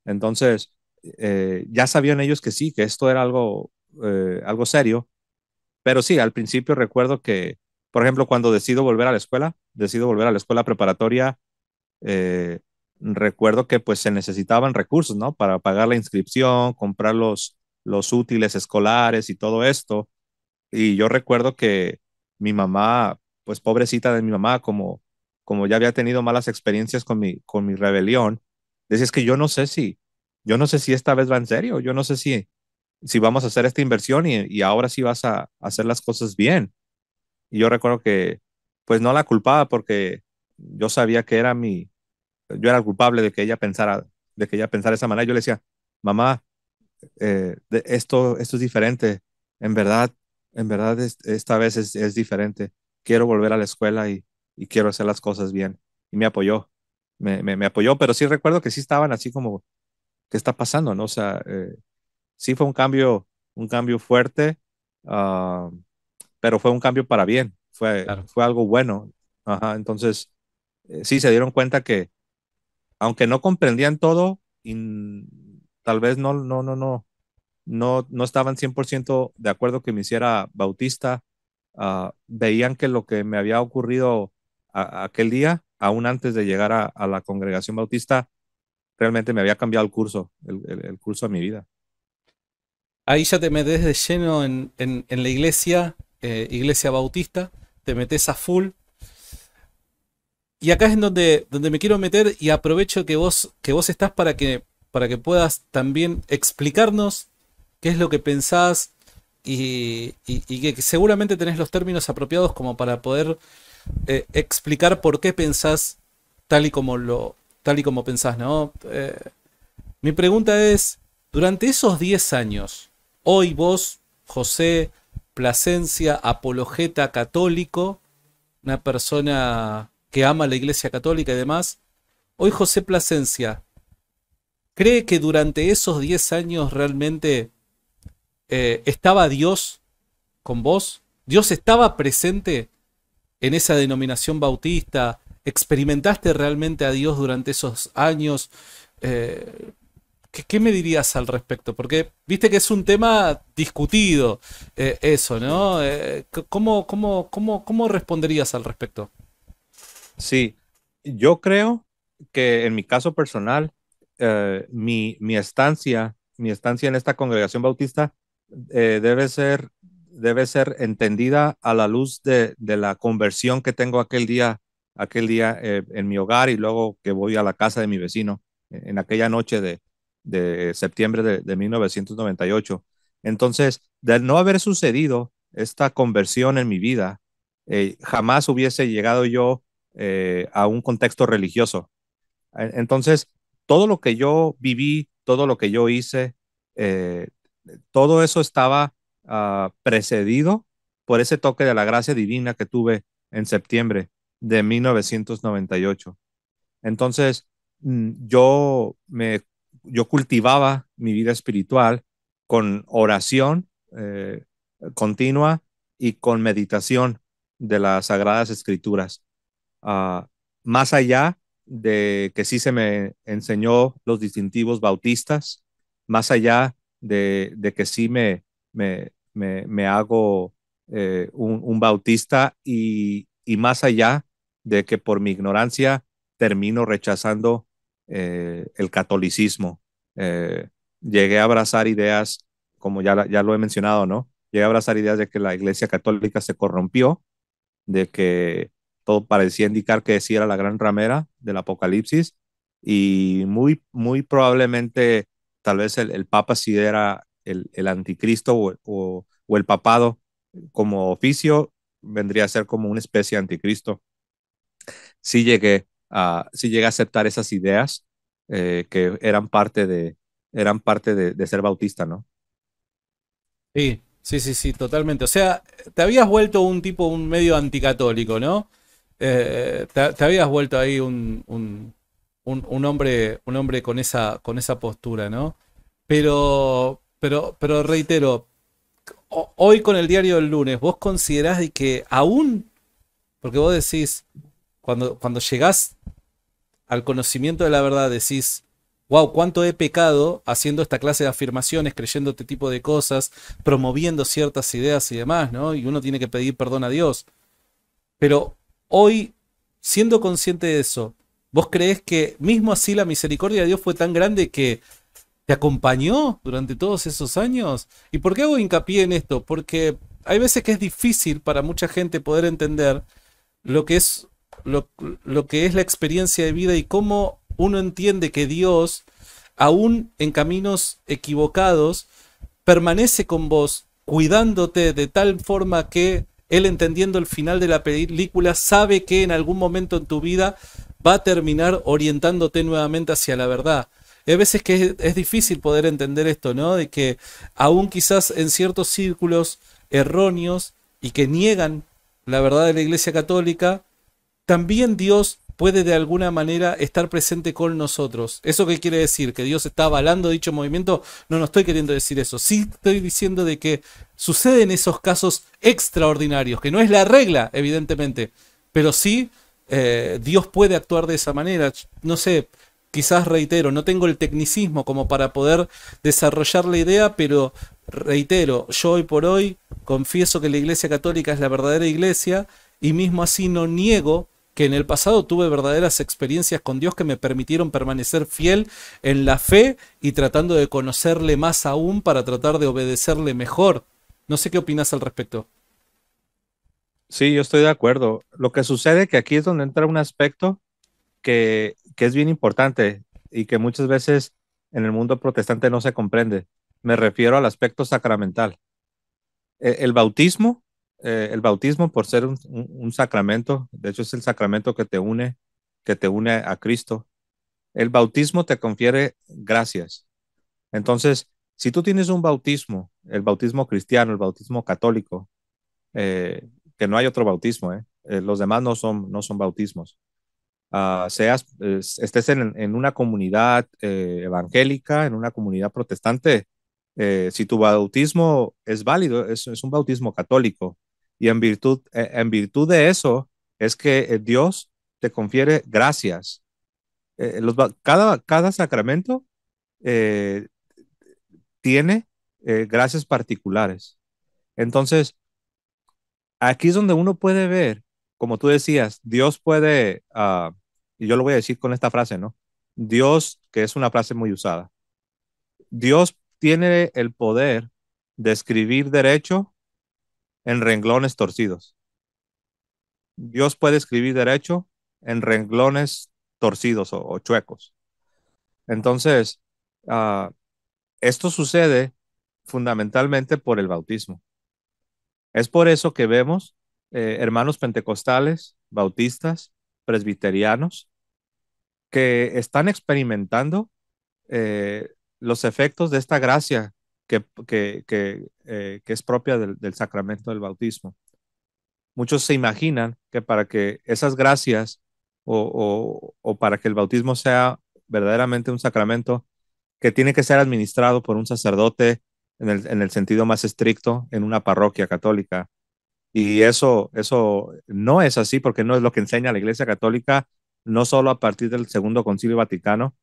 Entonces, eh, ya sabían ellos que sí, que esto era algo, eh, algo serio, pero sí, al principio recuerdo que, por ejemplo, cuando decido volver a la escuela, decido volver a la escuela preparatoria, eh, recuerdo que pues se necesitaban recursos, ¿no? Para pagar la inscripción, comprar los, los útiles escolares y todo esto. Y yo recuerdo que mi mamá, pues pobrecita de mi mamá, como, como ya había tenido malas experiencias con mi, con mi rebelión, decía, es que yo no sé si, yo no sé si esta vez va en serio, yo no sé si, si vamos a hacer esta inversión y, ahora sí vas a hacer las cosas bien. Y yo recuerdo que, pues no la culpaba porque yo sabía que era mi, yo era culpable de que ella pensara, de que ella pensara esa manera. Yo le decía, mamá, eh, esto, esto es diferente. En verdad, en verdad, esta vez es, diferente. Quiero volver a la escuela y, quiero hacer las cosas bien. Y me apoyó, me, apoyó, pero sí recuerdo que sí estaban así como, ¿qué está pasando? ¿No? O sea, eh, sí fue un cambio, un cambio fuerte, ah, pero fue un cambio para bien. Fue, fue algo bueno. entonces, eh, sí se dieron cuenta que, aunque no comprendían todo, y tal vez no, no, no, no, no, no estaban 100% de acuerdo que me hiciera bautista, ah, veían que lo que me había ocurrido aquel día, aún antes de llegar a, la congregación bautista, realmente me había cambiado el curso, el, curso de mi vida. Ahí ya te metes de lleno en, en, la iglesia, eh, iglesia bautista, te metes a full, y acá es donde, donde me quiero meter y aprovecho que vos, que vos estás para que, para que puedas también explicarnos qué es lo que pensás y, que seguramente tenés los términos apropiados como para poder eh, explicar por qué pensás tal y como lo tal y como pensás, ¿no? Eh, mi pregunta es, durante esos 10 años, hoy vos, José Plasencia, apologeta católico, una persona que ama la Iglesia Católica y demás, hoy José Plasencia, ¿cree que durante esos 10 años realmente eh, estaba Dios con vos? ¿Dios estaba presente en esa denominación bautista? ¿Experimentaste realmente a Dios durante esos años? Eh, ¿qué, me dirías al respecto? Porque viste que es un tema discutido eh, eso, ¿no? cómo responderías al respecto? Sí, yo creo que en mi caso personal, eh, mi, mi, estancia, mi estancia en esta congregación bautista eh, debe, ser, debe ser entendida a la luz de, la conversión que tengo aquel día, aquel día eh, en mi hogar y luego que voy a la casa de mi vecino en, aquella noche de, de septiembre de, de, 1998. Entonces, de no haber sucedido esta conversión en mi vida, jamás hubiese llegado yo eh, a un contexto religioso. E, entonces, todo lo que yo viví, todo lo que yo hice, eh, todo eso estaba ah, precedido por ese toque de la gracia divina que tuve en septiembre de 1998. Entonces, mm, yo me yo cultivaba mi vida espiritual con oración eh, continua y con meditación de las sagradas escrituras. Ah, más allá de que sí se me enseñó los distintivos bautistas, más allá de, que sí me, me, me, hago eh, un, un, bautista y, más allá de que por mi ignorancia termino rechazando eh, el catolicismo. Eh, llegué a abrazar ideas, como ya, ya lo he mencionado, ¿no? Llegué a abrazar ideas de que la Iglesia Católica se corrompió, de que todo parecía indicar que sí era la gran ramera del apocalipsis y muy, muy probablemente tal vez el, Papa si era el, anticristo o, el papado como oficio vendría a ser como una especie de anticristo. si llegué a, a aceptar esas ideas eh, que eran parte, de, eran parte de ser bautista, ¿no? Sí, sí, sí, sí, totalmente. O sea, te habías vuelto un tipo, un medio anticatólico, ¿no? Eh, te, habías vuelto ahí un, un, hombre, un hombre con esa, con esa postura, ¿no? Pero, pero, pero reitero, hoy con el diario del lunes, ¿vos considerás que aún, porque vos decís, cuando, cuando llegás al conocimiento de la verdad, decís, wow, cuánto he pecado haciendo esta clase de afirmaciones, creyendo este tipo de cosas, promoviendo ciertas ideas y demás, ¿no? Y uno tiene que pedir perdón a Dios. Pero Hoy, siendo consciente de eso, ¿vos crees que mismo así la misericordia de Dios fue tan grande que te acompañó durante todos esos años? ¿Y por qué hago hincapié en esto? Porque hay veces que es difícil para mucha gente poder entender lo que es, lo, lo que es la experiencia de vida y cómo uno entiende que Dios, aún en caminos equivocados, permanece con vos, cuidándote de tal forma que él entendiendo el final de la película sabe que en algún momento en tu vida va a terminar orientándote nuevamente hacia la verdad. Hay veces que es, difícil poder entender esto, ¿no? De que aún quizás en ciertos círculos erróneos y que niegan la verdad de la Iglesia Católica, también Dios puede de alguna manera estar presente con nosotros. ¿Eso qué quiere decir? ¿Que Dios está avalando dicho movimiento? No, no estoy queriendo decir eso. Sí estoy diciendo de que suceden esos casos extraordinarios, que no es la regla, evidentemente, pero sí eh, Dios puede actuar de esa manera. No sé, quizás reitero, no tengo el tecnicismo como para poder desarrollar la idea, pero reitero, yo hoy por hoy confieso que la Iglesia Católica es la verdadera iglesia y mismo así no niego que en el pasado tuve verdaderas experiencias con Dios que me permitieron permanecer fiel en la fe y tratando de conocerle más aún para tratar de obedecerle mejor. No sé qué opinas al respecto. Sí, yo estoy de acuerdo. Lo que sucede que aquí es donde entra un aspecto que, es bien importante y que muchas veces en el mundo protestante no se comprende. Me refiero al aspecto sacramental. E, el bautismo eh, el bautismo, por ser un, sacramento, de hecho es el sacramento que te une, que te une a Cristo, el bautismo te confiere gracias. Entonces, si tú tienes un bautismo, el bautismo cristiano, el bautismo católico, eh, que no hay otro bautismo, eh, los demás no son, no son bautismos. Ah, seas, estés en, una comunidad evangélica, en una comunidad protestante, si tu bautismo es válido, es, es un bautismo católico, y en virtud, eh, en virtud de eso es que eh, Dios te confiere gracias. Eh, cada, cada sacramento tiene gracias particulares. Entonces, aquí es donde uno puede ver, como tú decías, Dios puede, ah, y yo lo voy a decir con esta frase, ¿no? Dios, que es una frase muy usada, Dios tiene el poder de escribir derecho en renglones torcidos. Dios puede escribir derecho en renglones torcidos o, chuecos. Entonces, ah, esto sucede fundamentalmente por el bautismo. Es por eso que vemos eh, hermanos pentecostales, bautistas, presbiterianos, que están experimentando eh, los efectos de esta gracia que, que, eh, que, es propia del, del, sacramento del bautismo. Muchos se imaginan que para que esas gracias o, para que el bautismo sea verdaderamente un sacramento, que tiene que ser administrado por un sacerdote en el, en el, sentido más estricto en una parroquia católica. Y eso, eso no es así porque no es lo que enseña la Iglesia Católica, no solo a partir del Segundo Concilio Vaticano,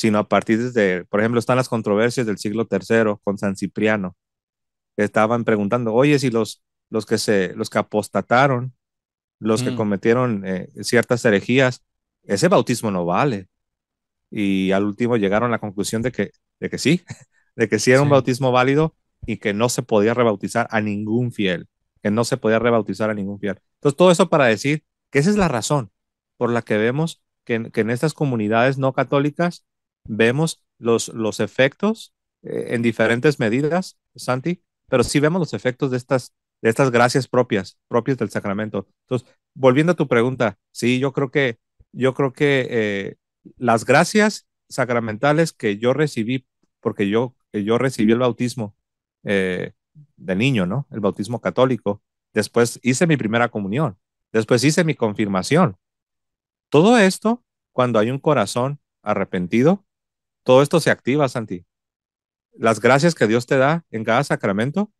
sino a partir de, por ejemplo, están las controversias del siglo III con San Cipriano, estaban preguntando, oye, si los, los, que, se, los que apostataron, los que mm. cometieron eh, ciertas herejías, ese bautismo no vale. Y al último llegaron a la conclusión de que, de que sí, [laughs] de que sí era un bautismo válido y que no se podía rebautizar a ningún fiel, que no se podía rebautizar a ningún fiel. Entonces, todo eso para decir que esa es la razón por la que vemos que en estas comunidades no católicas vemos los, los efectos eh, en diferentes medidas, Santi, pero sí vemos los efectos de estas, de estas gracias propias, propias del sacramento. Entonces, volviendo a tu pregunta, sí, yo creo que, yo creo que eh, las gracias sacramentales que yo recibí, porque yo, yo recibí el bautismo eh, de niño, ¿no? El bautismo católico. Después hice mi primera comunión. Después hice mi confirmación. Todo esto, cuando hay un corazón arrepentido, todo esto se activa, Santi. Las gracias que Dios te da en cada sacramento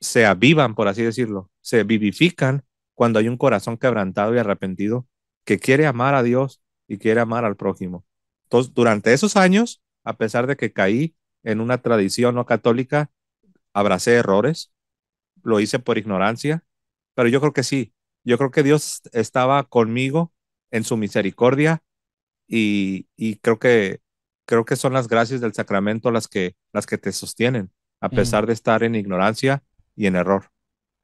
se avivan, por así decirlo, se vivifican cuando hay un corazón quebrantado y arrepentido que quiere amar a Dios y quiere amar al prójimo. Entonces, durante esos años, a pesar de que caí en una tradición no católica, abracé errores, lo hice por ignorancia, pero yo creo que sí, yo creo que Dios estaba conmigo en su misericordia y, creo que creo que son las gracias del sacramento las que, las que te sostienen, a pesar de estar en ignorancia y en error.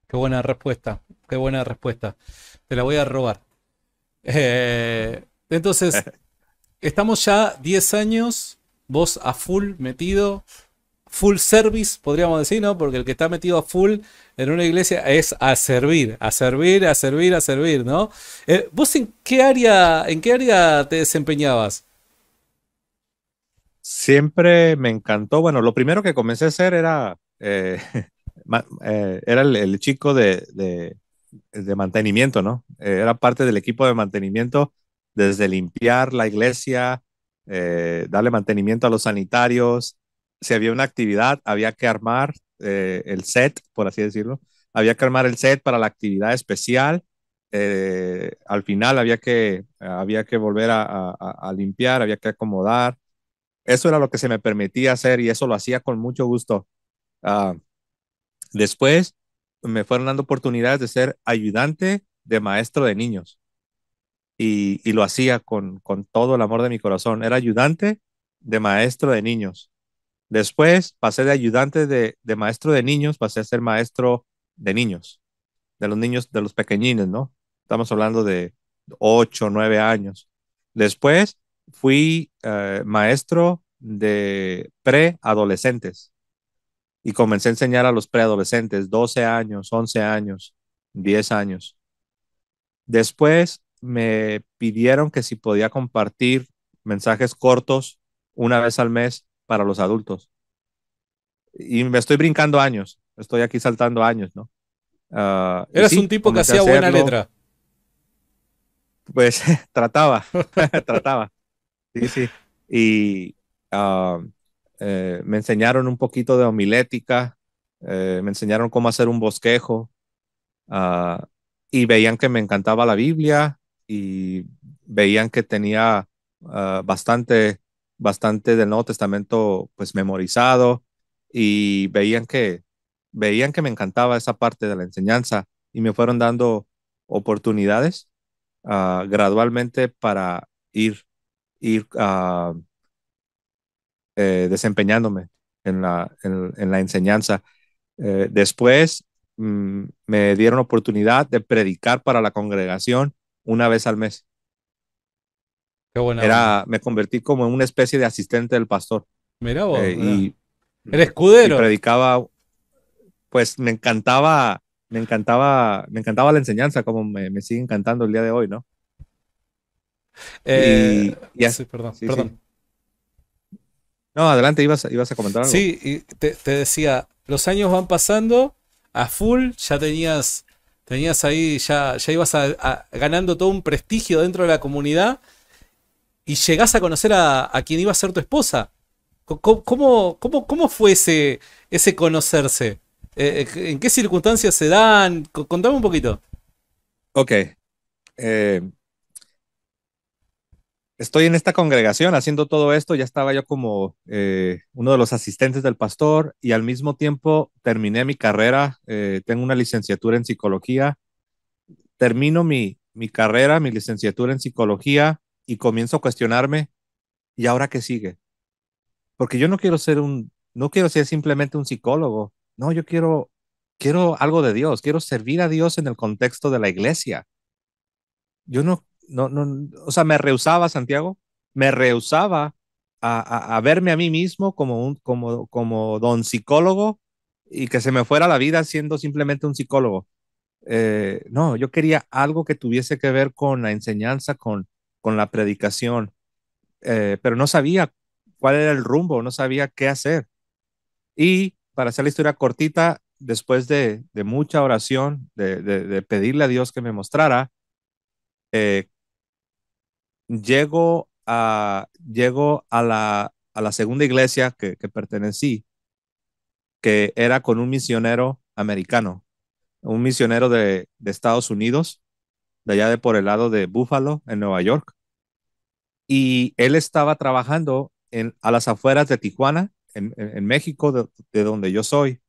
Qué buena respuesta, qué buena respuesta. Te la voy a robar. Eh, entonces, [laughs] estamos ya 10 años, vos a full metido, full service, podríamos decir, ¿no? Porque el que está metido a full en una iglesia es a servir, a servir, a servir, a servir, ¿no? Eh, ¿Vos en qué área, en qué área te desempeñabas? Siempre me encantó. Bueno, lo primero que comencé a hacer era, eh, [laughs] eh, era el, chico de, mantenimiento, ¿no? era parte del equipo de mantenimiento desde limpiar la iglesia, darle mantenimiento a los sanitarios, si había una actividad, había que armar eh, el set, por así decirlo. Había que armar el set para la actividad especial. Eh, al final había que, había que volver a, limpiar, había que acomodar. Eso era lo que se me permitía hacer y eso lo hacía con mucho gusto. Ah, después me fueron dando oportunidades de ser ayudante de maestro de niños. Y, y, lo hacía con, con todo el amor de mi corazón. Era ayudante de maestro de niños. Después pasé de ayudante de, maestro de niños, pasé a ser maestro de niños, de los niños, de los pequeñines, ¿no? Estamos hablando de 8, 9 años. Después fui eh, maestro de preadolescentes y comencé a enseñar a los preadolescentes, 12 años, 11 años, 10 años. Después me pidieron que si podía compartir mensajes cortos una vez al mes para los adultos. Y me estoy brincando años, estoy aquí saltando años, ¿no? Ah, Eras un tipo que hacía buena letra. Pues [laughs] trataba, [laughs] [laughs] trataba. Sí, sí. Y ah, eh, me enseñaron un poquito de homilética, eh, me enseñaron cómo hacer un bosquejo ah, y veían que me encantaba la Biblia y veían que tenía bastante bastante del Nuevo Testamento pues memorizado y veían que veían que me encantaba esa parte de la enseñanza y me fueron dando oportunidades ah, gradualmente para ir ir ah, eh, desempeñándome en la, en, la enseñanza. Eh, después mm, me dieron oportunidad de predicar para la congregación una vez al mes. Era, me convertí como en una especie de asistente del pastor. Mira vos. Eh, Y, Era escudero. Y predicaba, pues me encantaba, me encantaba, me encantaba la enseñanza, como me, sigue encantando el día de hoy, ¿no? Eh, sí, perdón, perdón. No, adelante, ibas, a comentar algo. Sí, te, decía, los años van pasando a full, ya tenías, tenías ahí, ya, ya ibas ganando todo un prestigio dentro de la comunidad y llegás a conocer a, a quien iba a ser tu esposa. ¿Cómo, cómo, cómo, fue ese, ese conocerse? Eh, eh, ¿En qué circunstancias se dan? Contame un poquito. Ok. Eh, estoy en esta congregación haciendo todo esto, ya estaba yo como uno de los asistentes del pastor y al mismo tiempo terminé mi carrera, tengo una licenciatura en psicología, termino mi, mi carrera, mi licenciatura en psicología y comienzo a cuestionarme, ¿y ahora qué sigue? Porque yo no quiero ser un, no quiero ser simplemente un psicólogo, no, yo quiero, quiero algo de Dios, quiero servir a Dios en el contexto de la iglesia. Yo no, no, no, o sea, me rehusaba, Santiago, me rehusaba a, verme a mí mismo como, un, como, como don psicólogo y que se me fuera la vida siendo simplemente un psicólogo. Eh, no, yo quería algo que tuviese que ver con la enseñanza, con, con la predicación, eh, pero no sabía cuál era el rumbo, no sabía qué hacer. Y para hacer la historia cortita, después de, mucha oración, de, pedirle a Dios que me mostrara, eh, llego, a, llego a, la, segunda iglesia que, pertenecí, que era con un misionero americano, un misionero de Estados Unidos, de allá de por el lado de Buffalo, en Nueva York. Y él estaba trabajando a las afueras de Tijuana, en, México, de, donde yo soy.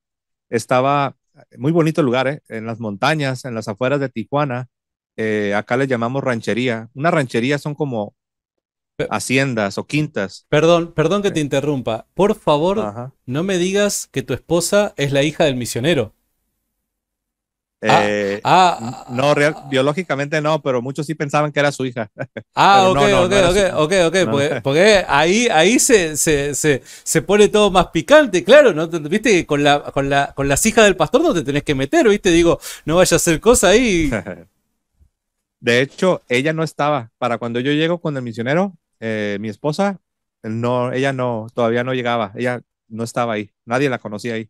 Estaba, muy bonito lugar, ¿eh? en las montañas, en las afueras de Tijuana. Eh, acá le llamamos ranchería. Una ranchería son como haciendas o quintas. Perdón, perdón que eh. te interrumpa. Por favor, no me digas que tu esposa es la hija del misionero. Ah, eh, ah, no, biológicamente no, pero muchos sí pensaban que era su hija. [laughs] Ah, ok, ok, ok, porque, ahí, ahí se, se, se, pone todo más picante, claro, ¿no? Viste, con, la, con, la, con las hijas del pastor no te tenés que meter, viste, digo, no vayas a hacer cosas ahí. [laughs] De hecho, ella no estaba. Para cuando yo llego con el misionero, eh, mi esposa, no, ella no, todavía no llegaba, ella no estaba ahí, nadie la conocía ahí,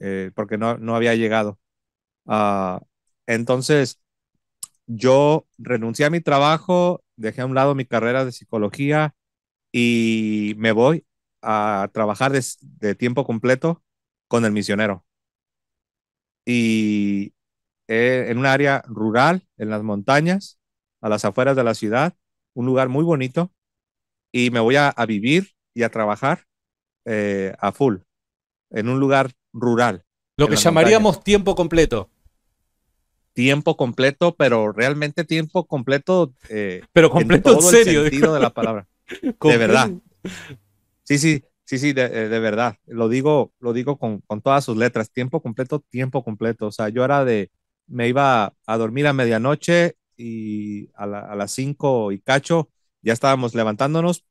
eh, porque no, no había llegado. Ah, entonces, yo renuncié a mi trabajo, dejé a un lado mi carrera de psicología y me voy a trabajar de, tiempo completo con el misionero. Y eh, en un área rural, en las montañas, a las afueras de la ciudad, un lugar muy bonito, y me voy a, vivir y a trabajar eh, a full, en un lugar rural. Lo que llamaríamos tiempo completo tiempo completo, pero realmente tiempo completo. Eh, pero completo en, todo El sentido de la palabra. [laughs] de verdad. Sí, sí, sí, sí, eh, de, verdad. Lo digo, lo digo con, todas sus letras. Tiempo completo, tiempo completo. O sea, yo era de. Me iba a dormir a medianoche y a, las cinco y cacho ya estábamos levantándonos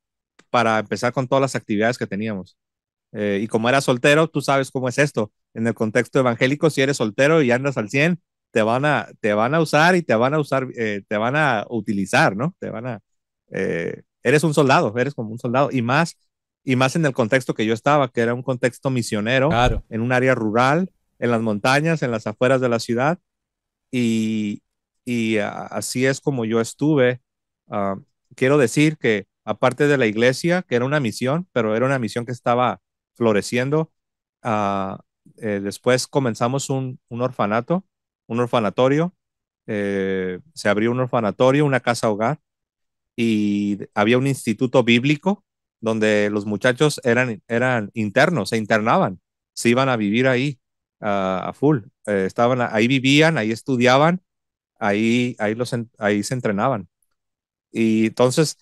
para empezar con todas las actividades que teníamos. Eh, y como era soltero, tú sabes cómo es esto. En el contexto evangélico, si eres soltero y andas al cien te van a, te van a usar y te van a usar, eh, te van a utilizar, ¿no? Te van a, eh, eres un soldado, eres como un soldado y más, y más en el contexto que yo estaba, que era un contexto misionero, en un área rural, en las montañas, en las afueras de la ciudad y, y ah, así es como yo estuve. Ah, quiero decir que aparte de la iglesia, que era una misión, pero era una misión que estaba floreciendo, ah, eh, después comenzamos un, un orfanato un orfanatorio, eh, se abrió un orfanatorio, una casa hogar, y había un instituto bíblico donde los muchachos eran, eran internos, se internaban, se iban a vivir ahí a full, eh, estaban, ahí vivían, ahí estudiaban, ahí, ahí, los, ahí se entrenaban. Y entonces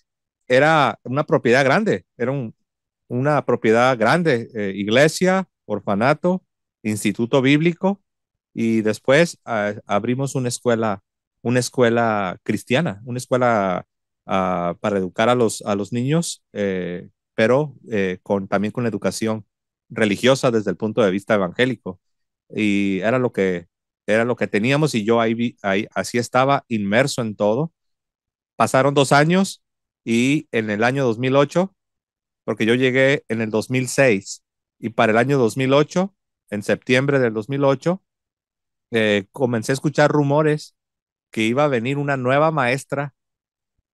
era una propiedad grande, era una propiedad grande, eh, iglesia, orfanato, instituto bíblico, y después ah, abrimos una escuela, una escuela cristiana, una escuela ah, para educar a los, a los niños, eh, pero eh, con, también con la educación religiosa desde el punto de vista evangélico. Y era lo que, era lo que teníamos y yo ahí, ahí así estaba inmerso en todo. Pasaron dos años y en el año 2008, porque yo llegué en el 2006 y para el año 2008, en septiembre del 2008, eh, comencé a escuchar rumores que iba a venir una nueva maestra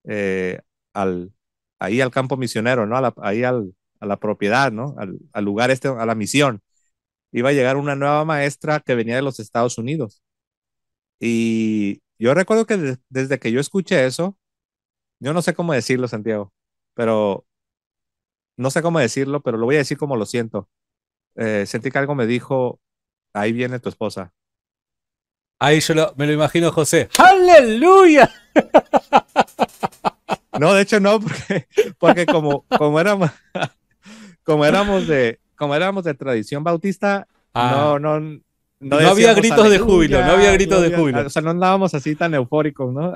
eh, al, ahí al campo misionero, ¿no? ahí al, a la propiedad, ¿no? Al, lugar este, a la misión. Iba a llegar una nueva maestra que venía de los Estados Unidos. Y yo recuerdo que desde que yo escuché eso, yo no sé cómo decirlo, Santiago, pero no sé cómo decirlo, pero lo voy a decir como lo siento. Eh, sentí que algo me dijo, ahí viene tu esposa. Ahí yo me lo imagino, José. ¡Aleluya! No, de hecho no, porque, como, como, éramos, [laughs] como, éramos de, como éramos de tradición bautista, ah. no, no, había gritos de júbilo, no había gritos de júbilo. O sea, no andábamos así tan eufóricos, ¿no?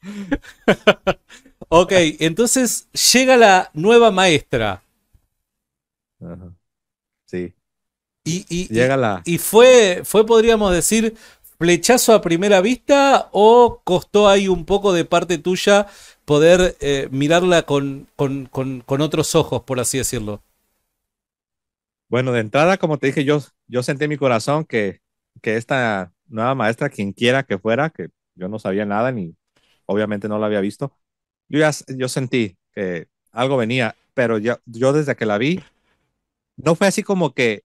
[laughs] ok, entonces llega la nueva maestra. Sí. Y, llega la... y, fue, fue, podríamos decir, ¿Flechazo a primera vista o costó ahí un poco de parte tuya poder eh, mirarla con, con, con, con, otros ojos, por así decirlo? Bueno, de entrada, como te dije, yo, yo sentí en mi corazón que, que esta nueva maestra, quien quiera que fuera, que yo no sabía nada ni obviamente no la había visto, yo, ya, yo sentí que algo venía, pero yo, yo desde que la vi, no fue así como que,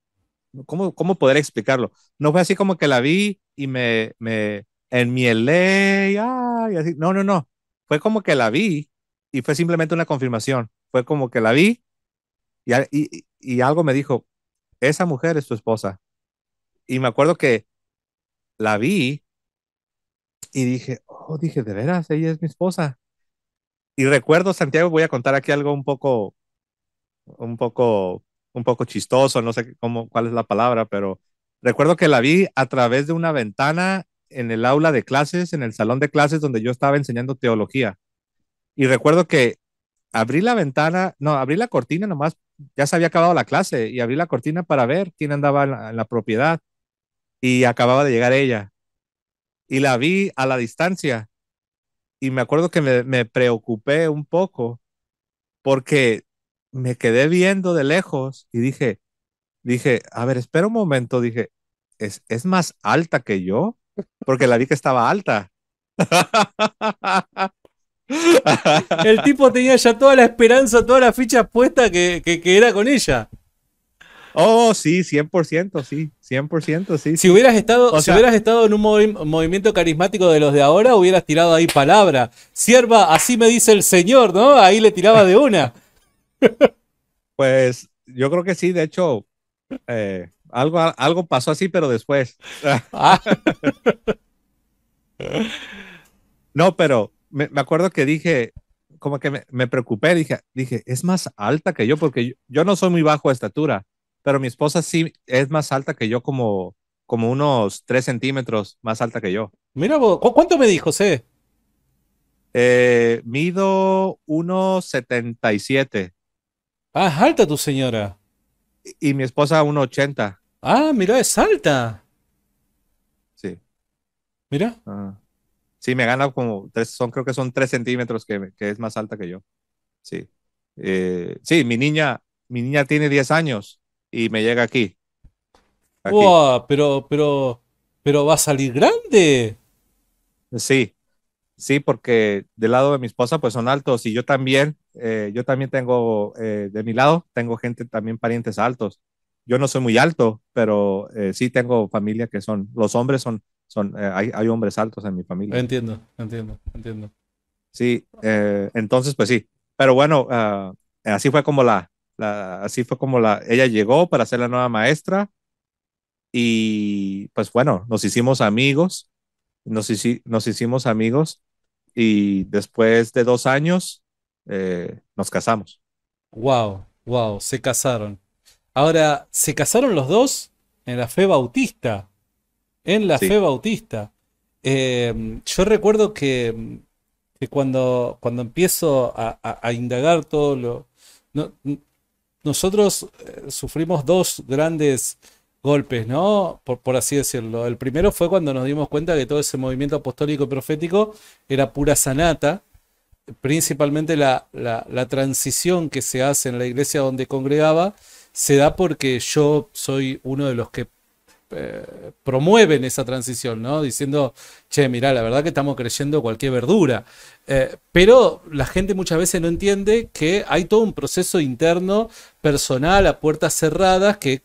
¿cómo, ¿cómo poder explicarlo? No fue así como que la vi y me, me enmielé y, ah, y así. No, no, no. Fue como que la vi y fue simplemente una confirmación. Fue como que la vi y, y, y algo me dijo, esa mujer es tu esposa. Y me acuerdo que la vi y dije, oh, dije, de veras, ella es mi esposa. Y recuerdo, Santiago, voy a contar aquí algo un poco, un poco, un poco chistoso, no sé cómo, cuál es la palabra, pero Recuerdo que la vi a través de una ventana en el aula de clases, en el salón de clases donde yo estaba enseñando teología. Y recuerdo que abrí la ventana, no, abrí la cortina nomás, ya se había acabado la clase y abrí la cortina para ver quién andaba en la, propiedad. Y acababa de llegar ella. Y la vi a la distancia. Y me acuerdo que me preocupé un poco porque me quedé viendo de lejos y dije, dije, a ver, espera un momento, dije, ¿es, es más alta que yo? Porque la vi que estaba alta. [laughs] El tipo tenía ya toda la esperanza, toda la ficha puesta que, era con ella. Oh, sí, 100%, sí, 100%, sí. Si, Hubieras, estado, si hubieras estado en un movimiento carismático de los de ahora, hubieras tirado ahí palabra. Sierva, así me dice el señor, ¿no? Ahí le tiraba de una. [laughs] Pues yo creo que sí, de hecho, eh, algo, algo pasó así, pero después. Ah. [laughs] no, pero me, acuerdo que dije, como que me, preocupé, dije, dije, es más alta que yo, porque yo, no soy muy bajo de estatura, pero mi esposa sí es más alta que yo, como, como unos 3 centímetros más alta que yo. Mira vos, ¿cuánto me dijo, José? Eh, mido 1,77. Ah, es alta tu señora y mi esposa 1,80. Ah, mira, es alta. Sí. Mira. Sí, me gana como tres, son, creo que son tres centímetros que, es más alta que yo. Sí. Eh, sí, mi niña, mi niña tiene 10 años y me llega aquí. pero, pero, pero va a salir grande. Sí, sí, porque del lado de mi esposa pues son altos y yo también, eh, yo también tengo, eh, de mi lado, tengo gente también parientes altos. Yo no soy muy alto, pero eh, sí tengo familia que son, los hombres son, son hay, hay, hombres altos en mi familia. Entiendo, entiendo, entiendo. Sí, entonces pues sí, pero bueno, ah, así fue como la, la, así fue como la, ella llegó para ser la nueva maestra y pues bueno, nos hicimos amigos, nos, nos hicimos amigos y después de dos años, eh, nos casamos. Wow, wow, se casaron. Ahora, se casaron los dos en la fe bautista. En la fe bautista. Eh, yo recuerdo que, cuando, cuando empiezo a, indagar todo lo... nosotros eh, sufrimos dos grandes golpes, ¿no? Por, por, así decirlo. El primero fue cuando nos dimos cuenta que todo ese movimiento apostólico y profético era pura sanata principalmente la, transición que se hace en la iglesia donde congregaba se da porque yo soy uno de los que eh, promueven esa transición, ¿no? Diciendo, che, mirá, la verdad que estamos creyendo cualquier verdura. Eh, pero la gente muchas veces no entiende que hay todo un proceso interno, personal, a puertas cerradas, que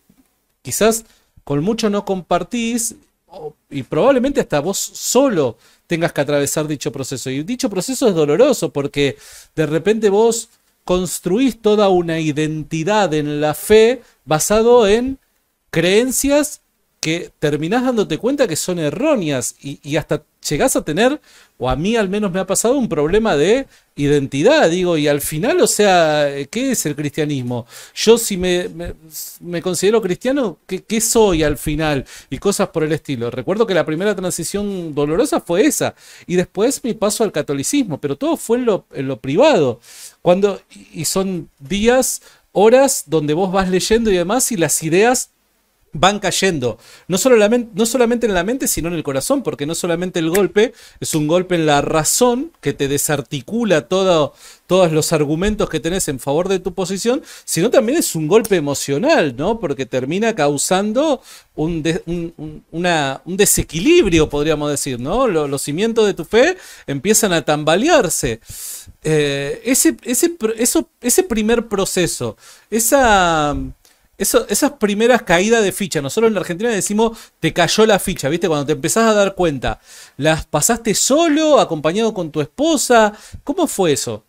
quizás con mucho no compartís Oh, y probablemente hasta vos solo tengas que atravesar dicho proceso. Y dicho proceso es doloroso porque de repente vos construís toda una identidad en la fe basado en creencias que terminás dándote cuenta que son erróneas y, hasta llegás a tener, o a mí al menos me ha pasado, un problema de identidad, digo, y al final, o sea, ¿qué es el cristianismo? Yo si me, considero cristiano, ¿qué, soy al final? Y cosas por el estilo. Recuerdo que la primera transición dolorosa fue esa, y después mi paso al catolicismo, pero todo fue en lo, lo privado, cuando, y son días horas donde vos vas leyendo y demás y las ideas van cayendo, no, no solamente en la mente, sino en el corazón, porque no solamente el golpe es un golpe en la razón que te desarticula todo, todos los argumentos que tenés en favor de tu posición, sino también es un golpe emocional, ¿no? Porque termina causando un, un, desequilibrio, podríamos decir, ¿no? los cimientos de tu fe empiezan a tambalearse. Eh, ese, ese, eso, ese primer proceso, esa esas primeras caídas de ficha, nosotros en la Argentina decimos te cayó la ficha, ¿viste? Cuando te empezás a dar cuenta, ¿las pasaste solo, acompañado con tu esposa? ¿Cómo fue eso?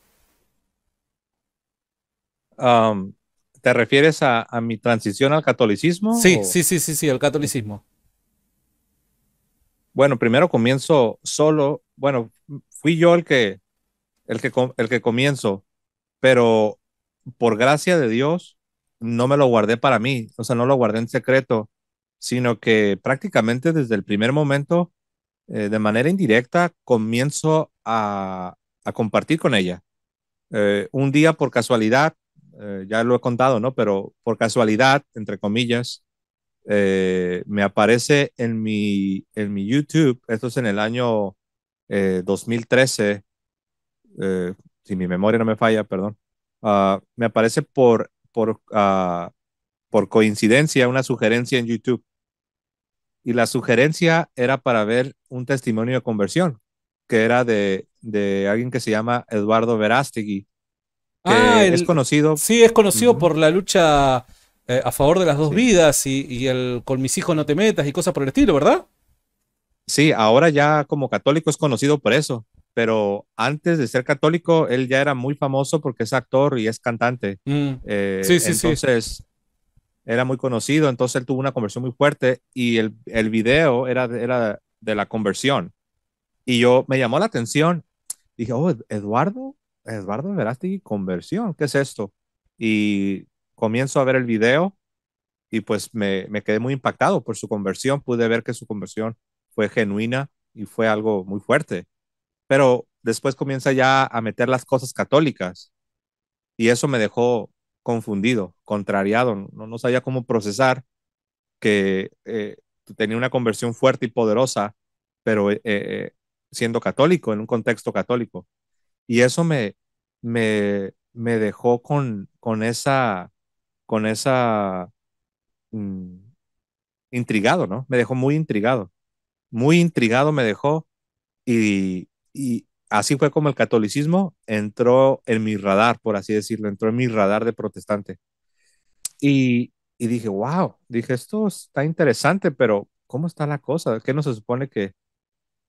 ¿Te refieres a, mi transición al catolicismo? Sí, sí, sí, sí, sí, al catolicismo. Bueno, primero comienzo solo, bueno, fui yo el que, el que, el que comienzo, pero por gracia de Dios, no me lo guardé para mí, o sea, no lo guardé en secreto, sino que prácticamente desde el primer momento, eh, de manera indirecta, comienzo a, compartir con ella. Eh, un día por casualidad, eh, ya lo he contado, ¿no? Pero por casualidad, entre comillas, me aparece en mi, en mi YouTube, esto es en el año 2013, si mi memoria no me falla, perdón, ah, me aparece por por, ah, por coincidencia una sugerencia en YouTube. Y la sugerencia era para ver un testimonio de conversión, que era de, de alguien que se llama Eduardo Verástegui. Que ah, es conocido. Sí, es conocido por la lucha eh, a favor de las dos vidas y, y, el con mis hijos no te metas y cosas por el estilo, ¿verdad? Sí, ahora ya como católico es conocido por eso pero antes de ser católico, él ya era muy famoso porque es actor y es cantante. Mm. Eh, sí, sí, sí, entonces, era muy conocido, entonces él tuvo una conversión muy fuerte y el, el video era, era de la conversión. Y yo me llamó la atención, dije, oh, Eduardo, Eduardo Verástegui, conversión, ¿qué es esto? Y comienzo a ver el video y pues me, me quedé muy impactado por su conversión, pude ver que su conversión fue genuina y fue algo muy fuerte pero después comienza ya a meter las cosas católicas y eso me dejó confundido, contrariado, no, sabía cómo procesar que eh, tenía una conversión fuerte y poderosa, pero eh, eh, siendo católico, en un contexto católico. Y eso me, me, me dejó con, con esa, con esa, mm, intrigado, ¿no? Me dejó muy intrigado, muy intrigado me dejó y, y así fue como el catolicismo entró en mi radar, por así decirlo, entró en mi radar de protestante. Y, dije, wow, dije, esto está interesante, pero ¿cómo está la cosa? ¿Qué no se supone que,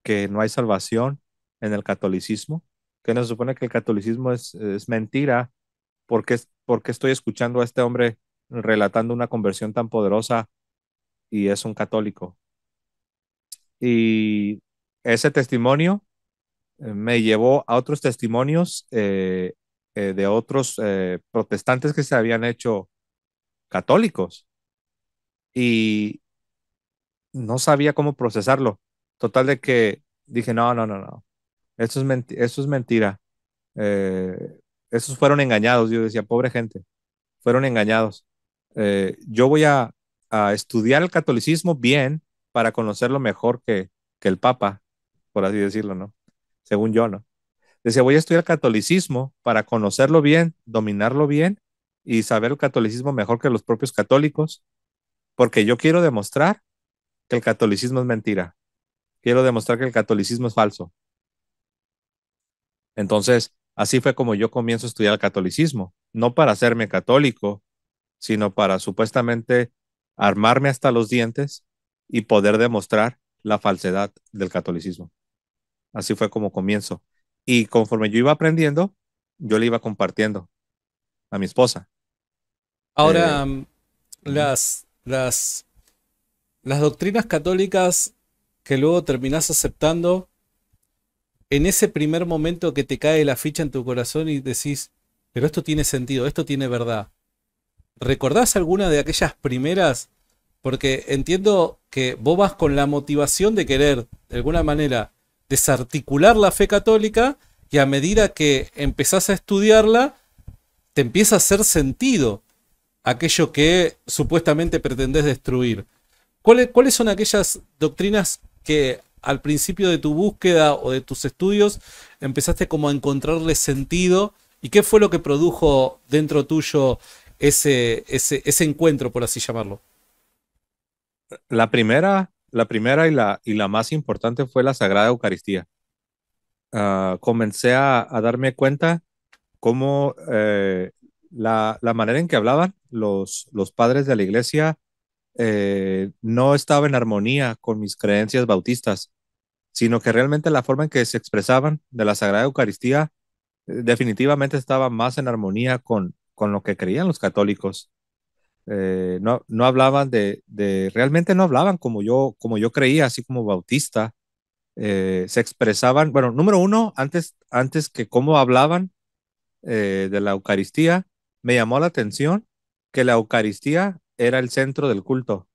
que no hay salvación en el catolicismo? ¿Qué no se supone que el catolicismo es, es mentira? porque es ¿Por qué estoy escuchando a este hombre relatando una conversión tan poderosa y es un católico? Y ese testimonio eh, me llevó a otros testimonios eh, eh, de otros protestantes que se habían hecho católicos y no sabía cómo procesarlo. Total de que dije, no, no, no, no, eso es, eso es mentira. esos fueron engañados, yo decía, pobre gente, fueron engañados. yo voy a, estudiar el catolicismo bien para conocerlo mejor que, que el Papa, por así decirlo, ¿no? según yo, ¿no? Decía, voy a estudiar catolicismo para conocerlo bien, dominarlo bien y saber el catolicismo mejor que los propios católicos, porque yo quiero demostrar que el catolicismo es mentira. Quiero demostrar que el catolicismo es falso. Entonces, así fue como yo comienzo a estudiar el catolicismo, no para hacerme católico, sino para supuestamente armarme hasta los dientes y poder demostrar la falsedad del catolicismo. Así fue como comienzo. Y conforme yo iba aprendiendo, yo le iba compartiendo a mi esposa. Ahora, eh, mm, las, las, las doctrinas católicas que luego terminás aceptando, en ese primer momento que te cae la ficha en tu corazón y decís, pero esto tiene sentido, esto tiene verdad. ¿Recordás alguna de aquellas primeras? Porque entiendo que vos vas con la motivación de querer, de alguna manera, desarticular la fe católica y a medida que empezás a estudiarla, te empieza a hacer sentido aquello que supuestamente pretendés destruir. ¿Cuáles, son aquellas doctrinas que al principio de tu búsqueda o de tus estudios empezaste como a encontrarle sentido? ¿Y qué fue lo que produjo dentro tuyo ese, ese, ese encuentro, por así llamarlo? La primera la primera y la, y la más importante fue la Sagrada Eucaristía. Ah, comencé a, darme cuenta cómo eh, la, manera en que hablaban los, los padres de la iglesia eh, no estaba en armonía con mis creencias bautistas, sino que realmente la forma en que se expresaban de la Sagrada Eucaristía eh, definitivamente estaba más en armonía con, con lo que creían los católicos. Eh, no, no, hablaban de, de, realmente no hablaban como yo, como yo creía, así como Bautista, eh, se expresaban, bueno, número uno, antes, antes que cómo hablaban eh, de la Eucaristía, me llamó la atención que la Eucaristía era el centro del culto.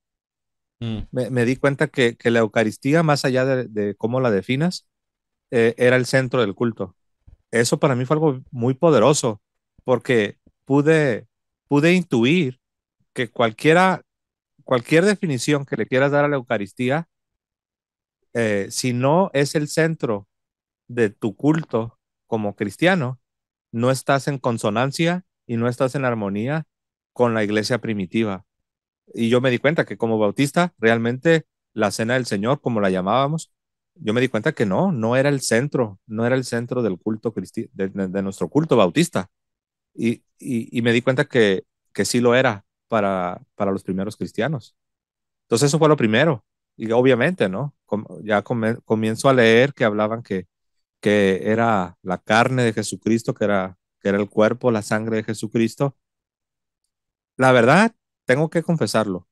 Mm. Me, di cuenta que, que, la Eucaristía, más allá de, cómo la definas, era el centro del culto. Eso para mí fue algo muy poderoso, porque pude, pude intuir que cualquiera, cualquier definición que le quieras dar a la Eucaristía, eh, si no es el centro de tu culto como cristiano, no estás en consonancia y no estás en armonía con la iglesia primitiva. Y yo me di cuenta que como bautista, realmente la cena del Señor, como la llamábamos, yo me di cuenta que no, no era el centro, no era el centro del culto de, nuestro culto bautista. Y, y, y me di cuenta que, que sí lo era, para, para los primeros cristianos. Entonces eso fue lo primero. Y obviamente, ¿no? ya comienzo a leer que hablaban que, que era la carne de Jesucristo, que era, que era el cuerpo, la sangre de Jesucristo. La verdad, tengo que confesarlo,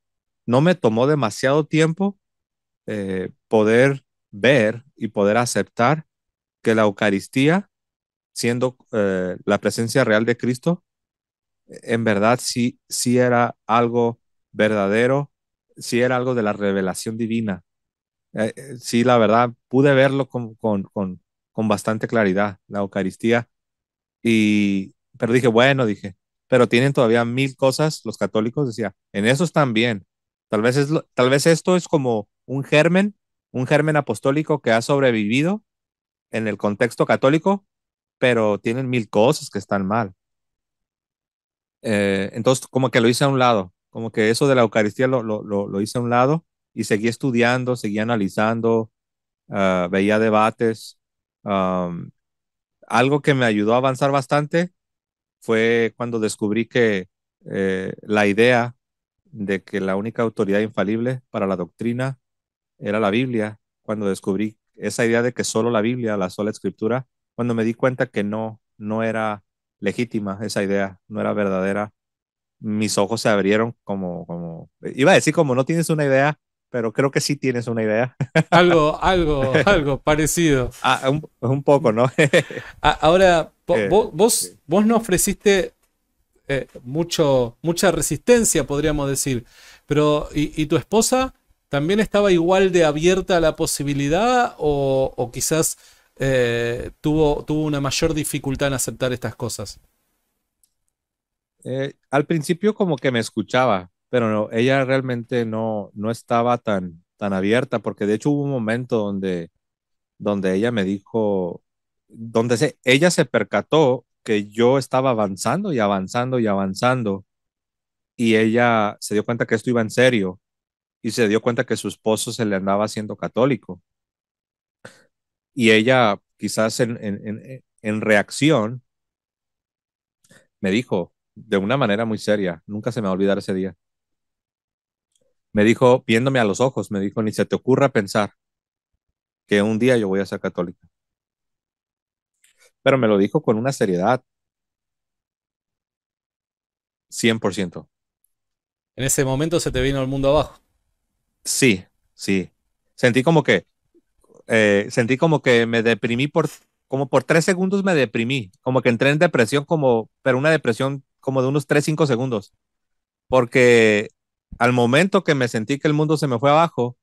no me tomó demasiado tiempo eh, poder ver y poder aceptar que la Eucaristía, siendo eh, la presencia real de Cristo, en verdad sí, sí era algo verdadero, sí era algo de la revelación divina. Eh, eh, sí, la verdad, pude verlo con, con, con, bastante claridad, la Eucaristía. Y, pero dije, bueno, dije, pero tienen todavía mil cosas, los católicos, decía, en eso están bien. Tal vez, tal vez esto es como un germen, un germen apostólico que ha sobrevivido en el contexto católico, pero tienen mil cosas que están mal. Eh, entonces, como que lo hice a un lado, como que eso de la Eucaristía lo, hice a un lado y seguí estudiando, seguí analizando, ah, veía debates. algo que me ayudó a avanzar bastante fue cuando descubrí que eh, la idea de que la única autoridad infalible para la doctrina era la Biblia, cuando descubrí esa idea de que solo la Biblia, la sola escritura, cuando me di cuenta que no, no era legítima esa idea, no era verdadera. Mis ojos se abrieron como, como, iba a decir como no tienes una idea, pero creo que sí tienes una idea. [laughs] Algo, algo, algo parecido. Ah, un, poco, ¿no? ahora, eh, vos, vos, no ofreciste eh, mucho, mucha resistencia, podríamos decir, pero ¿y, y tu esposa también estaba igual de abierta a la posibilidad o, o quizás eh, tuvo, tuvo una mayor dificultad en aceptar estas cosas? Eh, al principio como que me escuchaba, pero ella realmente no, no estaba tan, tan abierta, porque de hecho hubo un momento donde, donde ella me dijo, donde se, ella se percató que yo estaba avanzando y avanzando y avanzando, y ella se dio cuenta que esto iba en serio, y se dio cuenta que su esposo se le andaba haciendo católico. Y ella, quizás eh, en, reacción, me dijo de una manera muy seria, nunca se me va a olvidar ese día. Me dijo, viéndome a los ojos, me dijo, ni se te ocurra pensar que un día yo voy a ser católica. Pero me lo dijo con una seriedad 100%. En ese momento se te vino el mundo abajo. Sí, sí. Sentí como que eh, sentí como que me deprimí por, como por tres segundos me deprimí, como que entré en depresión, como, pero una depresión como de unos tres, cinco segundos, porque al momento que me sentí que el mundo se me fue abajo,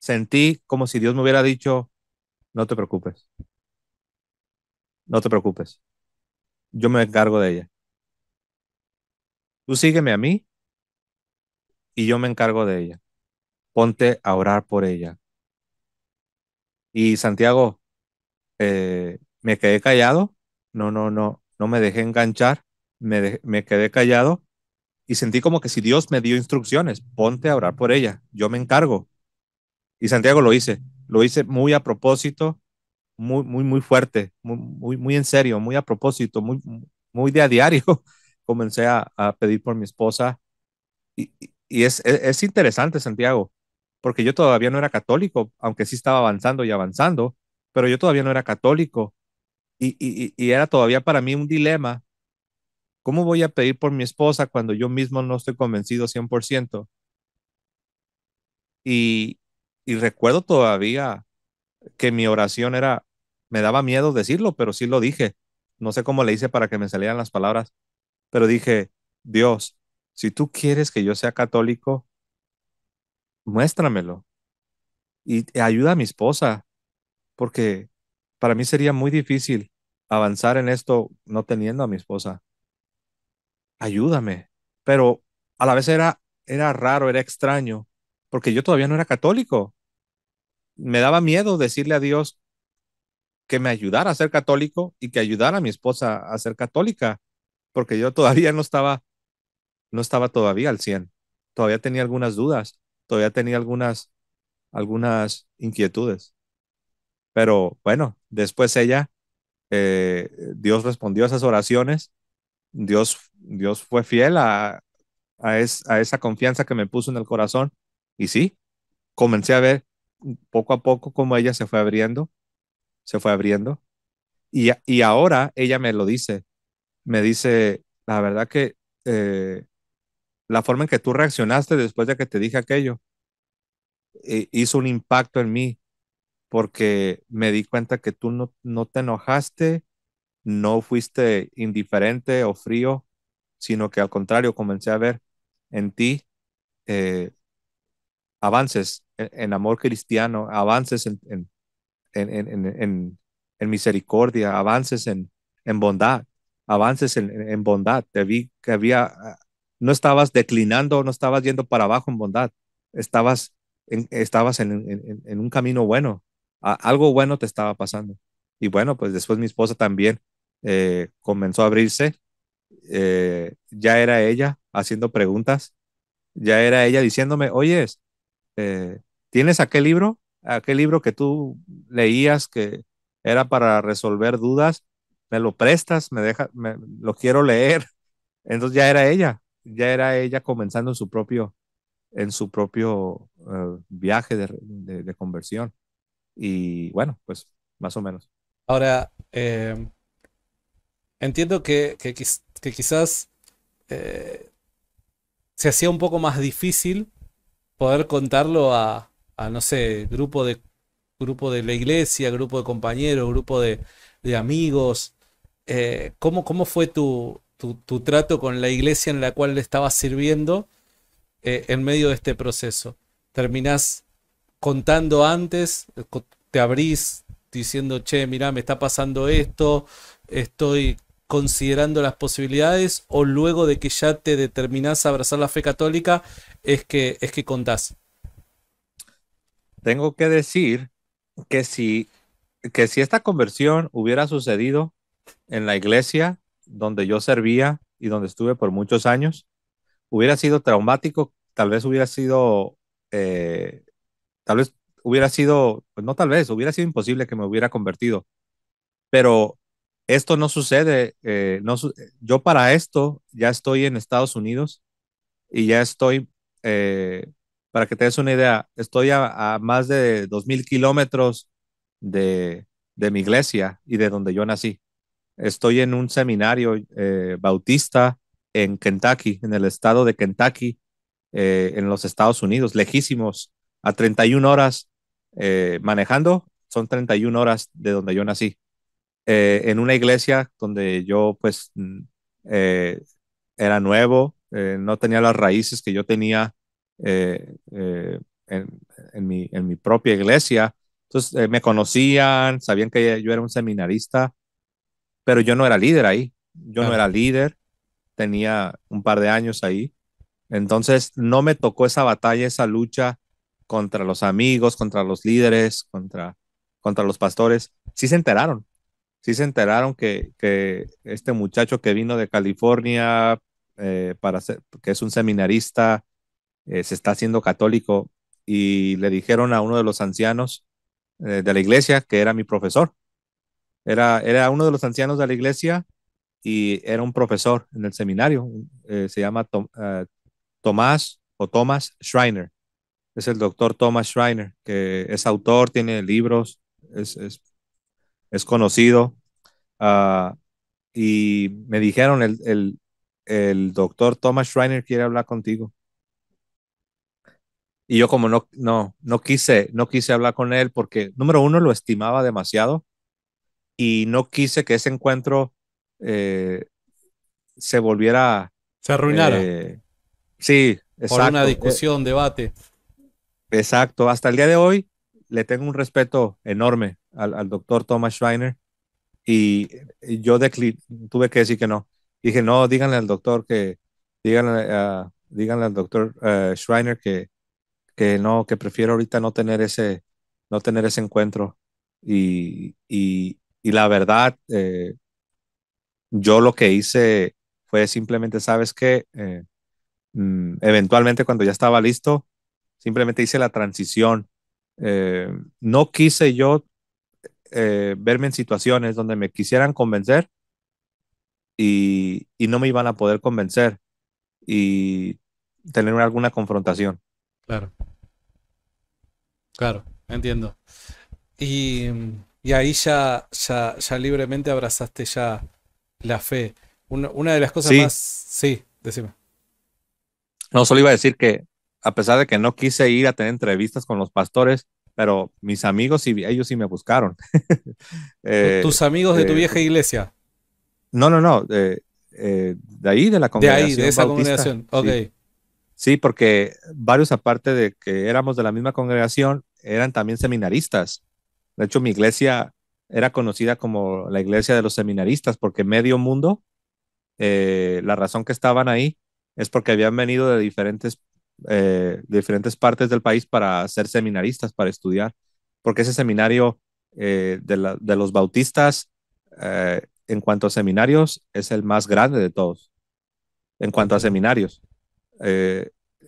sentí como si Dios me hubiera dicho, no te preocupes, no te preocupes, yo me encargo de ella. Tú sígueme a mí y yo me encargo de ella. Ponte a orar por ella. Y Santiago, eh, me quedé callado, no, no, no, no me dejé enganchar, me, quedé callado y sentí como que si Dios me dio instrucciones, ponte a orar por ella, yo me encargo. Y Santiago lo hice, lo hice muy a propósito, muy, muy, muy fuerte, muy, muy, muy en serio, muy a propósito, muy, muy de a diario. [laughs] Comencé a, pedir por mi esposa y, es, e-, es interesante, Santiago, porque yo todavía no era católico, aunque sí estaba avanzando y avanzando, pero yo todavía no era católico y, era todavía para mí un dilema. ¿Cómo voy a pedir por mi esposa cuando yo mismo no estoy convencido 100%? Y, y recuerdo todavía que mi oración era, me daba miedo decirlo, pero sí lo dije. No sé cómo le hice para que me salieran las palabras, pero dije, Dios, si tú quieres que yo sea católico, muéstramelo y ayuda a mi esposa, porque para mí sería muy difícil avanzar en esto no teniendo a mi esposa. Ayúdame. Pero a la vez era, era raro, era extraño, porque yo todavía no era católico. Me daba miedo decirle a Dios que me ayudara a ser católico y que ayudara a mi esposa a ser católica, porque yo todavía no estaba, no estaba todavía al 100, todavía tenía algunas dudas todavía tenía algunas, algunas inquietudes. Pero bueno, después ella, eh, Dios respondió a esas oraciones, Dios, Dios fue fiel a, a, esa confianza que me puso en el corazón y sí, comencé a ver poco a poco cómo ella se fue abriendo, se fue abriendo. Y, y ahora ella me lo dice, me dice, la verdad que eh, la forma en que tú reaccionaste después de que te dije aquello eh, hizo un impacto en mí porque me di cuenta que tú no, no te enojaste, no fuiste indiferente o frío, sino que al contrario comencé a ver en ti eh, avances en, amor cristiano, avances en, en, en, en misericordia, avances en, bondad, avances en, bondad. Te vi que había no estabas declinando, no estabas yendo para abajo en bondad, estabas en, estabas en, un camino bueno, algo bueno te estaba pasando. Y bueno, pues después mi esposa también eh, comenzó a abrirse, eh, ya era ella haciendo preguntas, ya era ella diciéndome, oyes, este, ¿tienes aquel libro? Aquel libro que tú leías que era para resolver dudas, me lo prestas, me deja, me, lo quiero leer. Entonces ya era ella ya era ella comenzando en su propio, en su propio eh, viaje de, conversión. Y bueno, pues más o menos. Ahora, em, entiendo que, que, que quizás eh, se hacía un poco más difícil poder contarlo a, no sé, grupo de, grupo de la iglesia, grupo de compañeros, grupo de, amigos. Eh, ¿Cómo fue tu, tu, trato con la iglesia en la cual le estabas sirviendo eh, en medio de este proceso. Terminás contando antes, te abrís diciendo, che, mira, me está pasando esto, estoy considerando las posibilidades, o luego de que ya te determinás a abrazar la fe católica, es que, es que contás. Tengo que decir que si, que si esta conversión hubiera sucedido en la iglesia donde yo servía y donde estuve por muchos años, hubiera sido traumático, tal vez hubiera sido, eh, tal vez hubiera sido, pues no tal vez, hubiera sido imposible que me hubiera convertido. Pero esto no sucede, eh, no, yo para esto ya estoy en Estados Unidos y ya estoy, eh, para que te des una idea, estoy a, más de 2.000 kilómetros de mi iglesia y de donde yo nací. Estoy en un seminario eh, bautista en Kentucky, en el estado de Kentucky, eh, en los Estados Unidos, lejísimos, a 31 horas eh, manejando, son 31 horas de donde yo nací, en una iglesia donde yo pues mm, era nuevo, no tenía las raíces que yo tenía en, mi, en mi propia iglesia, entonces me conocían, sabían que yo era un seminarista pero yo no era líder ahí. Yo no era líder, tenía un par de años ahí. Entonces no me tocó esa batalla, esa lucha contra los amigos, contra los líderes, contra, contra los pastores. Sí se enteraron, sí se enteraron que, que este muchacho que vino de California, eh, para ser, que es un seminarista, eh, se está haciendo católico y le dijeron a uno de los ancianos eh, de la iglesia que era mi profesor era, uno de los ancianos de la iglesia y era un profesor en el seminario. Eh, se llama eh, Tomás o Thomas Schreiner. Es el doctor Thomas Schreiner, que es autor, tiene libros, es, es, conocido. Ah, y me dijeron, el, el, doctor Thomas Schreiner quiere hablar contigo. Y yo como no, no, no quise, no quise hablar con él porque, número uno, lo estimaba demasiado y no quise que ese encuentro eh, se volviera... Se arruinara. Eh, sí, exacto. una eh, discusión, debate. Exacto, hasta el día de hoy le tengo un respeto enorme al, doctor Thomas Schreiner y yo tuve que decir que no. Dije, no, díganle al doctor que, díganle, al doctor Schreiner que, que no, que prefiero ahorita no tener ese, no tener ese encuentro. y, y la verdad, eh, yo lo que hice fue simplemente, ¿sabes que eh, mm, eventualmente cuando ya estaba listo, simplemente hice la transición. Eh, no quise yo verme en situaciones donde me quisieran convencer y, y no me iban a poder convencer y tener alguna confrontación. Claro. Claro, entiendo. Y mm, y ahí ya, ya, libremente abrazaste ya la fe. Una, de las cosas más... Sí, decime. No, solo iba a decir que a pesar de que no quise ir a tener entrevistas con los pastores, pero mis amigos y ellos sí me buscaron. [laughs] Eh, ¿Tus amigos de tu eh, vieja iglesia? No, no, no. Eh, de ahí, de la congregación. De ahí, de esa congregación. Ok. sí. porque varios, aparte de que éramos de la misma congregación, eran también seminaristas. De hecho, mi iglesia era conocida como la iglesia de los seminaristas, porque medio mundo, eh, la razón que estaban ahí es porque habían venido de diferentes, eh, diferentes partes del país para ser seminaristas, para estudiar, porque ese seminario eh, de, los bautistas, en cuanto a seminarios, es el más grande de todos, en cuanto a seminarios.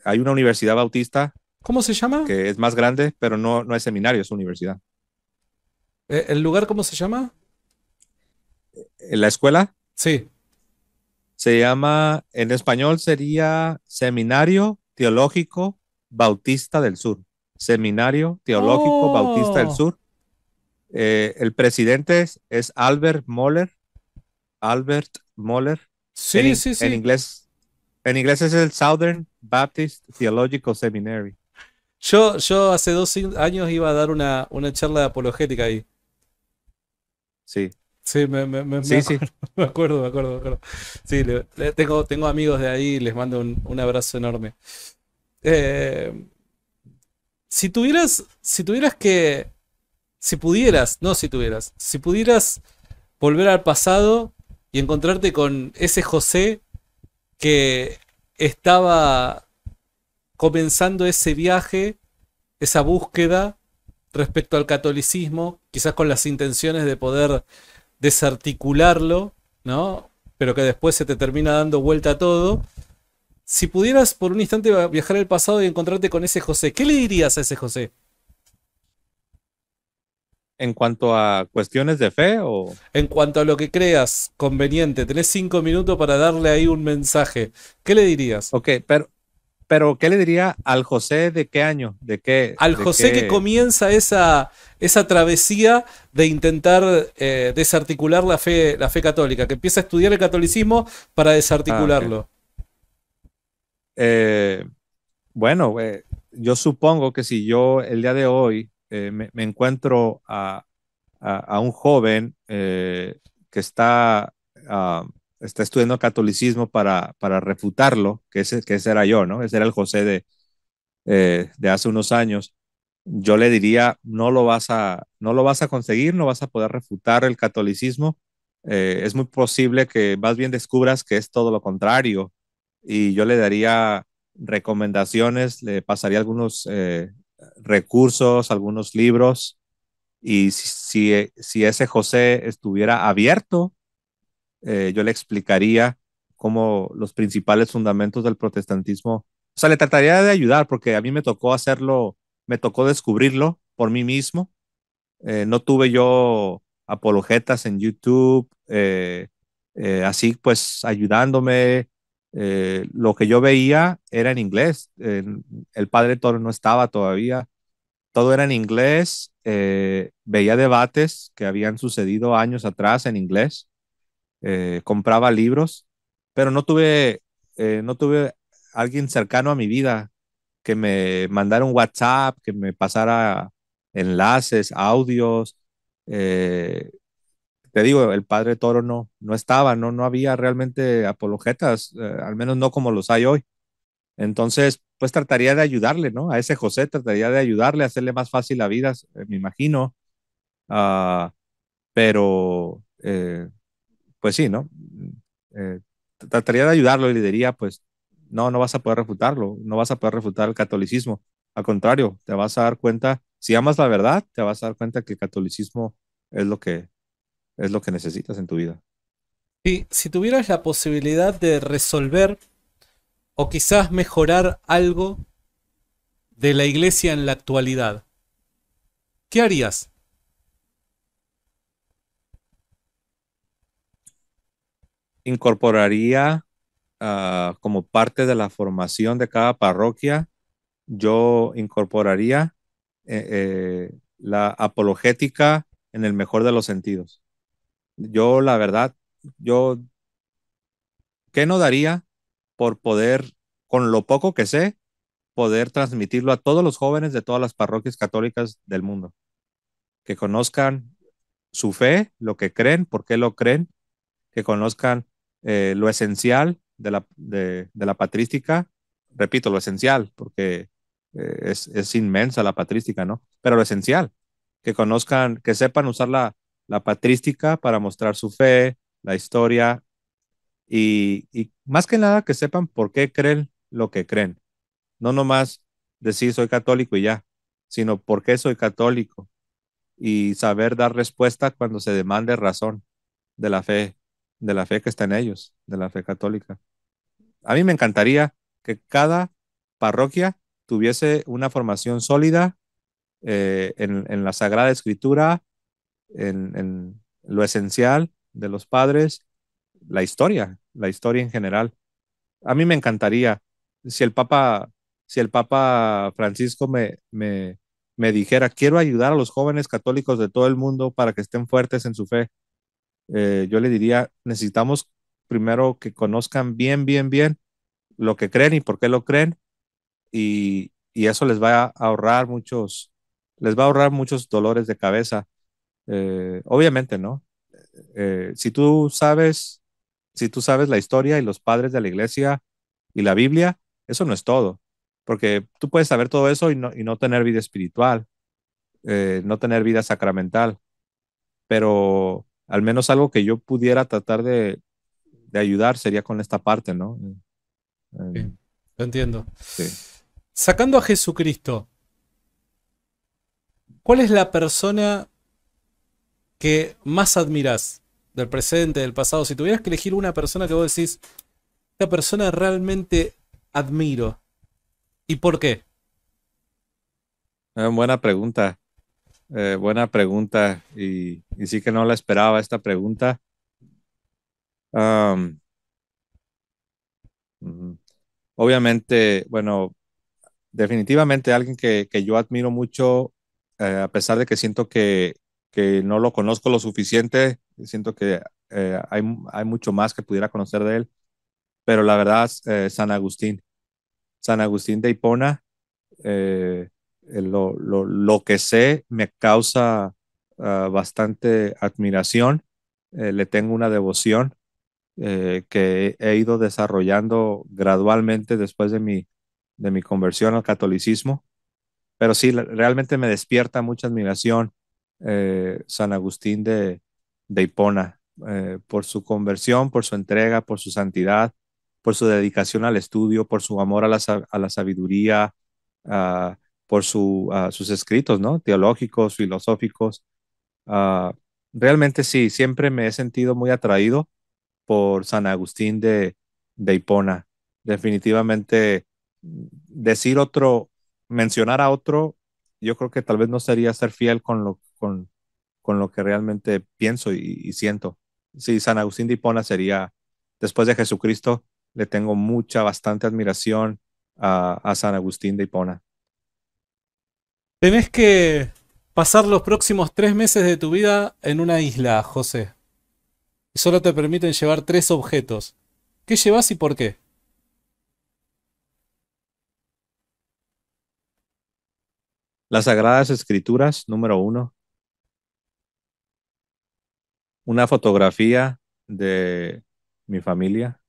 hay una universidad bautista. ¿Cómo se llama? Que es más grande, pero no, no es seminario, es universidad. Eh, ¿El lugar cómo se llama? ¿La escuela? Sí. Se llama, en español sería Seminario Teológico Bautista del Sur. Seminario Teológico oh. Bautista del Sur. Eh, el presidente es, Albert Moller. Albert Moller. Sí, sí, sí. En inglés, en inglés es el Southern Baptist Theological Seminary. Yo, yo hace dos años iba a dar una, una charla apologética ahí. Sí. Sí, me, sí, [laughs] me acuerdo, me acuerdo, me acuerdo. Sí, tengo, tengo amigos de ahí y les mando un, abrazo enorme. Eh, si tuvieras, si tuvieras que, si pudieras, no si tuvieras, si pudieras volver al pasado y encontrarte con ese José que estaba comenzando ese viaje, esa búsqueda respecto al catolicismo, quizás con las intenciones de poder desarticularlo, ¿no? Pero que después se te termina dando vuelta a todo. Si pudieras por un instante viajar al pasado y encontrarte con ese José, ¿qué le dirías a ese José? ¿En cuanto a cuestiones de fe o...? En cuanto a lo que creas conveniente, tenés cinco minutos para darle ahí un mensaje. ¿Qué le dirías? Ok, pero pero ¿qué le diría al José de qué año? ¿De qué? Al José que comienza esa, esa travesía de intentar eh, desarticular la fe, la fe católica, que empieza a estudiar el catolicismo para desarticularlo. Ah, eh, bueno, eh, yo supongo que si yo el día de hoy me, encuentro a, un joven que está... Ah, está estudiando catolicismo para, para refutarlo, que ese, que era yo, ¿no? Ese era el José de, eh, de hace unos años. Yo le diría, no lo vas a, no lo vas a conseguir, no vas a poder refutar el catolicismo. Eh, es muy posible que más bien descubras que es todo lo contrario. Y yo le daría recomendaciones, le pasaría algunos eh, recursos, algunos libros. Y si, si ese José estuviera abierto eh, yo le explicaría cómo los principales fundamentos del protestantismo. O sea, le trataría de ayudar porque a mí me tocó hacerlo, me tocó descubrirlo por mí mismo. Eh, no tuve yo apologetas en YouTube, eh, así pues ayudándome. lo que yo veía era en inglés. el padre Toro no estaba todavía. Todo era en inglés. veía debates que habían sucedido años atrás en inglés. Eh, compraba libros, pero no tuve, eh, no tuve alguien cercano a mi vida que me mandara un WhatsApp, que me pasara enlaces, audios. Eh, te digo, el padre Toro no, no estaba, no, no había realmente apologetas, al menos no como los hay hoy. Entonces, pues trataría de ayudarle, ¿no? A ese José trataría de ayudarle, hacerle más fácil la vida, me imagino. Ah, pero pues sí, ¿no? Eh, trataría de ayudarlo y le diría, pues, no, no vas a poder refutarlo, no vas a poder refutar el catolicismo. Al contrario, te vas a dar cuenta, si amas la verdad, te vas a dar cuenta que el catolicismo es lo que, es lo que necesitas en tu vida. Y si tuvieras la posibilidad de resolver o quizás mejorar algo de la iglesia en la actualidad, ¿qué harías? incorporaría ah, como parte de la formación de cada parroquia, yo incorporaría eh, eh, la apologética en el mejor de los sentidos. Yo, la verdad, yo, ¿qué no daría por poder, con lo poco que sé, poder transmitirlo a todos los jóvenes de todas las parroquias católicas del mundo? Que conozcan su fe, lo que creen, por qué lo creen, que conozcan eh, lo esencial de la, de, la, patrística, repito, lo esencial, porque eh, es, inmensa la patrística, ¿no? Pero lo esencial, que conozcan, que sepan usar la, la patrística para mostrar su fe, la historia y, y, más que nada que sepan por qué creen lo que creen. No nomás decir soy católico y ya, sino por qué soy católico y saber dar respuesta cuando se demande razón de la fe de la fe que está en ellos, de la fe católica. A mí me encantaría que cada parroquia tuviese una formación sólida eh, en, la Sagrada Escritura, en, lo esencial de los padres, la historia, la historia en general. A mí me encantaría si el Papa, si el Papa Francisco me, me, me dijera, quiero ayudar a los jóvenes católicos de todo el mundo para que estén fuertes en su fe eh, yo le diría, necesitamos primero que conozcan bien, bien, bien lo que creen y por qué lo creen y, eso les va a ahorrar muchos, les va a ahorrar muchos dolores de cabeza. Eh, obviamente, ¿no? Eh, si tú sabes, si tú sabes la historia y los padres de la iglesia y la Biblia, eso no es todo, porque tú puedes saber todo eso y no, tener vida espiritual, no tener vida sacramental, pero al menos algo que yo pudiera tratar de, ayudar sería con esta parte, ¿no? Eh, lo entiendo. Sacando a Jesucristo, ¿cuál es la persona que más admiras del presente, del pasado? Si tuvieras que elegir una persona que vos decís, esta persona realmente admiro, ¿y por qué? Eh, buena pregunta. Eh, buena pregunta y, sí que no la esperaba esta pregunta. obviamente, bueno, definitivamente alguien que, que yo admiro mucho, eh, a pesar de que siento que, que, no lo conozco lo suficiente, siento que eh, hay, mucho más que pudiera conocer de él, pero la verdad, es San Agustín, San Agustín de Hipona. Eh, eh, lo, que sé me causa ah, bastante admiración, eh, le tengo una devoción eh, que he ido desarrollando gradualmente después de mi, de mi conversión al catolicismo. Pero sí, realmente me despierta mucha admiración San Agustín de, de Hipona por su conversión, por su entrega, por su santidad, por su dedicación al estudio, por su amor a la, a la sabiduría, por ah, sus escritos, ¿no? Teológicos, filosóficos. Ah, realmente sí, siempre me he sentido muy atraído por San Agustín de, de Hipona. Definitivamente mm, decir otro, mencionar a otro, yo creo que tal vez no sería ser fiel con lo, con, con lo que realmente pienso y, siento. Sí, San Agustín de Hipona sería, después de Jesucristo, le tengo mucha, bastante admiración a, a San Agustín de Hipona. Tenés que pasar los próximos tres meses de tu vida en una isla, José. solo te permiten llevar tres objetos. ¿Qué llevas y por qué? Las Sagradas Escrituras, número uno. Una fotografía de mi familia.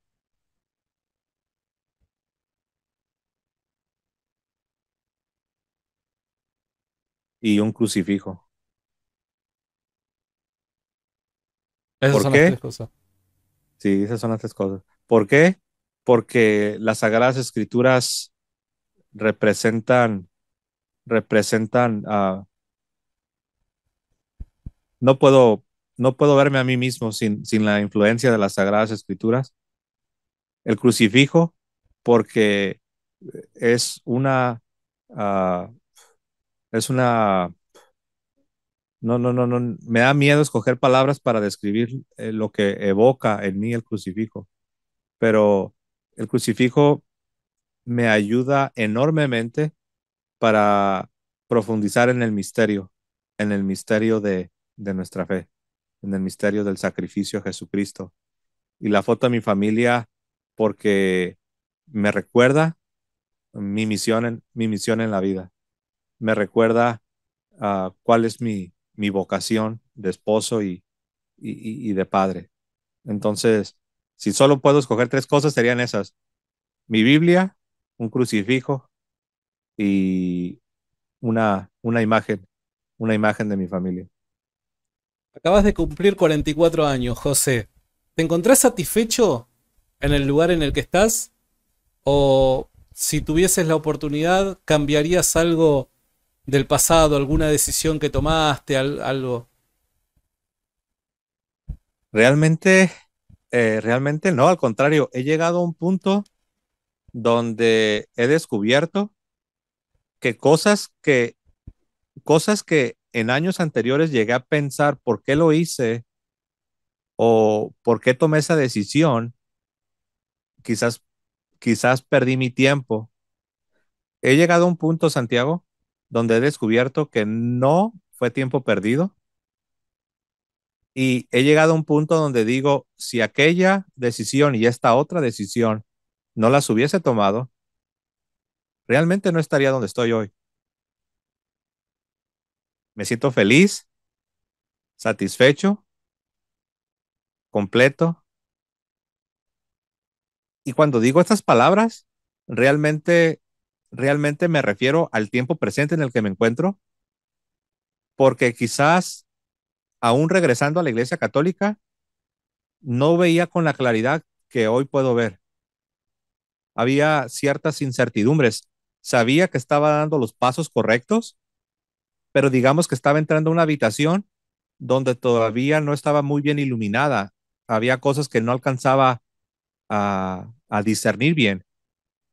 y un crucifijo. Esas ¿Por son qué? las tres cosas. Sí, esas son las tres cosas. ¿Por qué? Porque las sagradas escrituras representan, representan, ah, no puedo, no puedo verme a mí mismo sin, sin la influencia de las sagradas escrituras. El crucifijo, porque es una ah, es una... No, no, no, no. Me da miedo escoger palabras para describir eh, lo que evoca en mí el crucifijo. Pero el crucifijo me ayuda enormemente para profundizar en el misterio, en el misterio de, nuestra fe, en el misterio del sacrificio a Jesucristo. Y la foto de mi familia, porque me recuerda mi misión en, mi misión en la vida me recuerda ah, cuál es mi, mi vocación de esposo y, de padre. Entonces, si solo puedo escoger tres cosas, serían esas. Mi Biblia, un crucifijo y una, una imagen, una imagen de mi familia. Acabas de cumplir 44 años, José. ¿Te encontrás satisfecho en el lugar en el que estás? ¿O si tuvieses la oportunidad, cambiarías algo del pasado, alguna decisión que tomaste, algo? Realmente, eh, realmente no, al contrario, he llegado a un punto donde he descubierto que cosas que, cosas que en años anteriores llegué a pensar por qué lo hice o por qué tomé esa decisión, quizás, quizás perdí mi tiempo. He llegado a un punto, Santiago, donde he descubierto que no fue tiempo perdido. Y he llegado a un punto donde digo, si aquella decisión y esta otra decisión no las hubiese tomado, realmente no estaría donde estoy hoy. Me siento feliz, satisfecho, completo. Y cuando digo estas palabras, realmente realmente me refiero al tiempo presente en el que me encuentro, porque quizás aún regresando a la Iglesia Católica, no veía con la claridad que hoy puedo ver. Había ciertas incertidumbres. Sabía que estaba dando los pasos correctos, pero digamos que estaba entrando a una habitación donde todavía no estaba muy bien iluminada. Había cosas que no alcanzaba a, a discernir bien,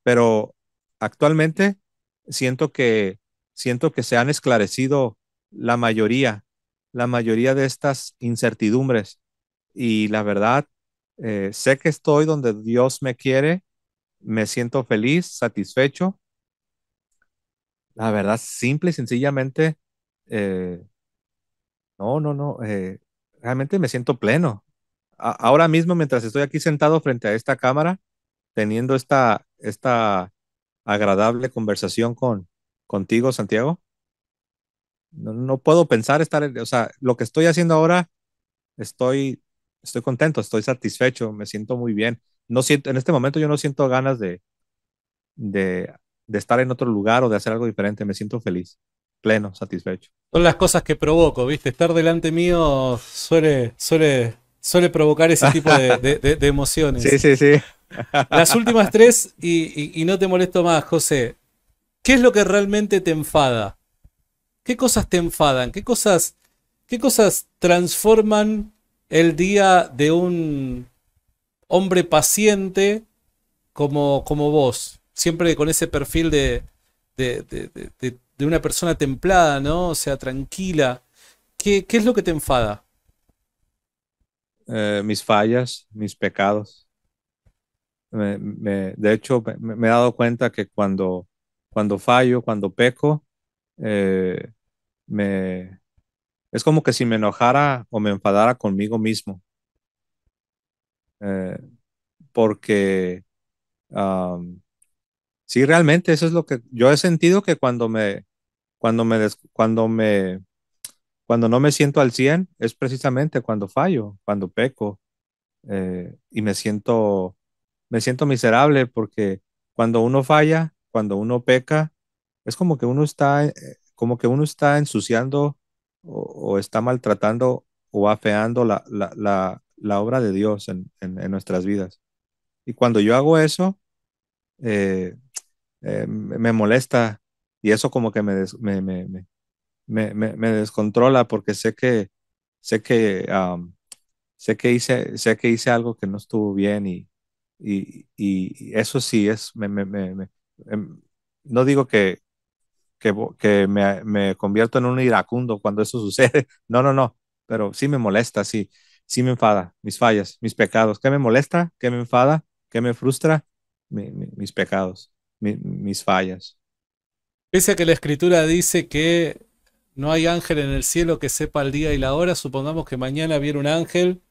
pero actualmente siento que, siento que se han esclarecido la mayoría, la mayoría de estas incertidumbres. Y la verdad, eh, sé que estoy donde Dios me quiere, me siento feliz, satisfecho. La verdad, simple y sencillamente, eh, no, no, no, eh, realmente me siento pleno. ahora mismo, mientras estoy aquí sentado frente a esta cámara, teniendo esta, esta agradable conversación con, contigo, Santiago. No, puedo pensar estar, o sea, lo que estoy haciendo ahora, estoy, estoy contento, estoy satisfecho, me siento muy bien. No siento, en este momento yo no siento ganas de, de, estar en otro lugar o de hacer algo diferente, me siento feliz, pleno, satisfecho. Son las cosas que provoco, ¿viste? Estar delante mío suele, suele, suele provocar ese [laughs] tipo de, de, de emociones. Sí, sí, sí. Las últimas tres y, no te molesto más, José. ¿Qué es lo que realmente te enfada? ¿Qué cosas te enfadan? ¿Qué cosas, qué cosas transforman el día de un hombre paciente como, como vos? Siempre con ese perfil de, de, de, una persona templada, ¿no? O sea, tranquila. ¿Qué, qué es lo que te enfada? Eh, mis fallas, mis pecados. Me, de hecho, me, he dado cuenta que cuando, cuando fallo, cuando peco, eh, me, es como que si me enojara o me enfadara conmigo mismo. Eh, porque sí, realmente eso es lo que yo he sentido que cuando me, cuando me, cuando me, cuando no me siento al 100 es precisamente cuando fallo, cuando peco eh, y me siento me siento miserable porque cuando uno falla, cuando uno peca, es como que uno está, eh, como que uno está ensuciando o, está maltratando o afeando la, la, obra de Dios en, nuestras vidas. Y cuando yo hago eso, eh, eh, me molesta y eso como que me, me, descontrola porque sé que, sé que, sé que hice, sé que hice algo que no estuvo bien y, y, eso sí es, em, no digo que, que, me, convierto en un iracundo cuando eso [laughs] sucede, no, no, no, pero sí me molesta, sí, sí me enfada, mis fallas, mis pecados, ¿qué me molesta? ¿Qué me enfada? ¿Qué me frustra? mis pecados, mis fallas. Pese a que la escritura dice que no hay ángel en el cielo que sepa el día y la hora, supongamos que mañana viene un ángel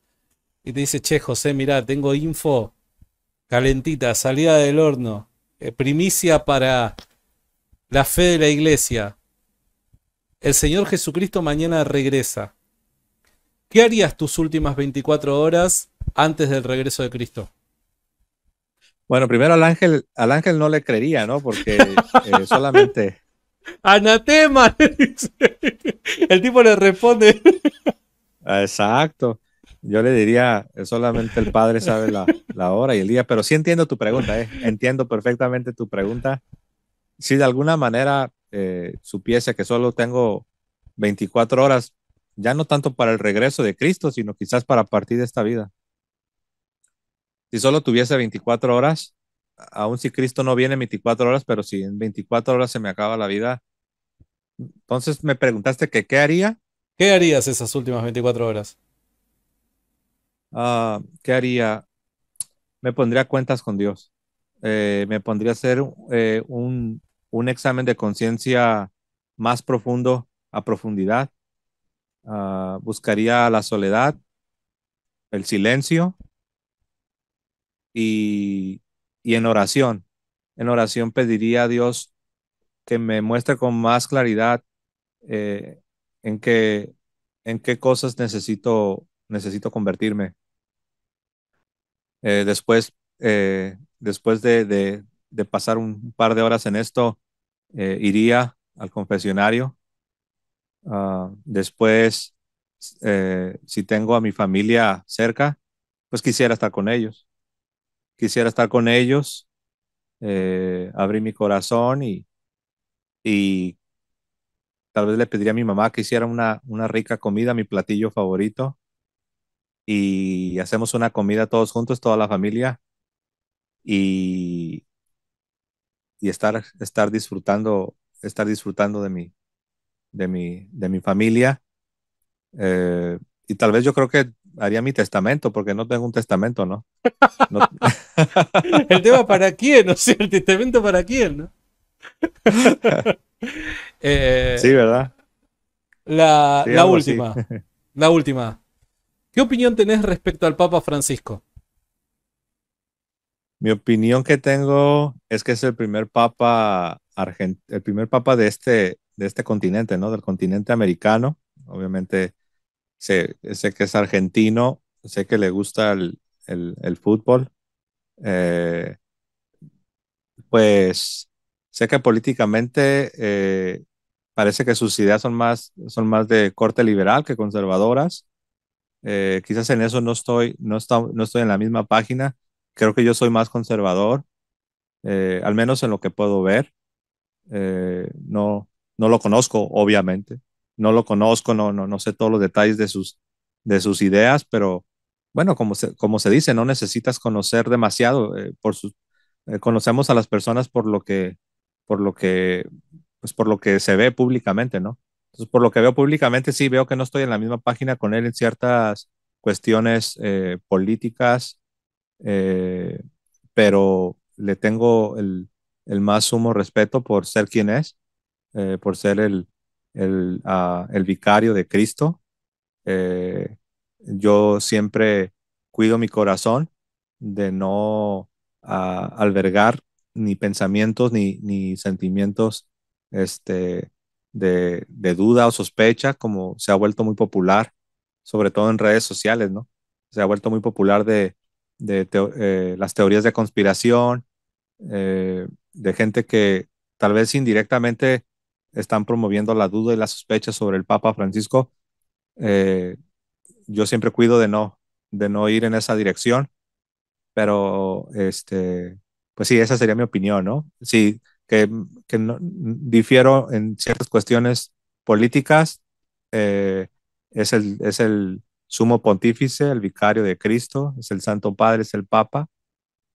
y te dice, che, José, mira, tengo info calentita, salida del horno, eh, primicia para la fe de la iglesia. El Señor Jesucristo mañana regresa. ¿Qué harías tus últimas 24 horas antes del regreso de Cristo? Bueno, primero al ángel, al ángel no le creería, ¿no? Porque eh, [laughs] solamente. Anatema. [laughs] El tipo le responde. Exacto yo le diría, eh, solamente el padre sabe la, hora y el día, pero sí entiendo tu pregunta, eh, entiendo perfectamente tu pregunta. Si de alguna manera eh, supiese que solo tengo 24 horas, ya no tanto para el regreso de Cristo, sino quizás para partir de esta vida. Si solo tuviese 24 horas, aun si Cristo no viene en 24 horas, pero si en 24 horas se me acaba la vida, entonces me preguntaste que qué haría. ¿Qué harías esas últimas 24 horas? Ah, ¿qué haría? Me pondría cuentas con Dios. Eh, me pondría a hacer eh, un, examen de conciencia más profundo, a profundidad. Ah, buscaría la soledad, el silencio y, en oración. En oración pediría a Dios que me muestre con más claridad eh, en, qué, en qué cosas necesito necesito convertirme. Eh, después, eh, después de, pasar un par de horas en esto, eh, iría al confesionario. Ah, después, si tengo a mi familia cerca, pues quisiera estar con ellos. Quisiera estar con ellos, abrir mi corazón y, y tal vez le pediría a mi mamá que hiciera una, una rica comida, mi platillo favorito y hacemos una comida todos juntos, toda la familia, y, y estar, estar disfrutando, estar disfrutando de mi, de mi, de mi familia. Eh, y tal vez yo creo que haría mi testamento, porque no tengo un testamento, ¿no? [laughs] el tema para quién, No sea, el testamento para quién, ¿no? [laughs] [laughs] Eh, sí, ¿verdad? La, la última. La última. ¿Qué opinión tenés respecto al Papa Francisco? Mi opinión que tengo es que es el primer papa argent el primer papa de este de este continente, ¿no? Del continente americano. Obviamente sé, sé que es argentino, sé que le gusta el, fútbol. Eh, pues sé que políticamente eh, parece que sus ideas son más, son más de corte liberal que conservadoras. Eh, quizás en eso no estoy, no, no estoy en la misma página. Creo que yo soy más conservador, eh, al menos en lo que puedo ver. Eh, no, no lo conozco, obviamente. No lo conozco, no, no, no sé todos los detalles de sus, de sus ideas, pero bueno, como se, como se dice, no necesitas conocer demasiado. por sus, conocemos a las personas por lo que, por lo que, pues por lo que se ve públicamente, ¿no? Entonces, por lo que veo públicamente, sí veo que no estoy en la misma página con él en ciertas cuestiones eh, políticas, eh, pero le tengo el, más sumo respeto por ser quien es, eh, por ser el, el, ah, vicario de Cristo. yo siempre cuido mi corazón de no ah, albergar ni pensamientos ni, ni sentimientos este, de, duda o sospecha, como se ha vuelto muy popular, sobre todo en redes sociales, ¿no? Se ha vuelto muy popular de, de eh, las teorías de conspiración, eh, de gente que tal vez indirectamente están promoviendo la duda y la sospecha sobre el Papa Francisco. Eh, yo siempre cuido de no, de no ir en esa dirección, pero este, pues sí, esa sería mi opinión, ¿no? sí que, que no, difiero en ciertas cuestiones políticas, eh, es, el, es el sumo pontífice, el vicario de Cristo, es el Santo Padre, es el Papa,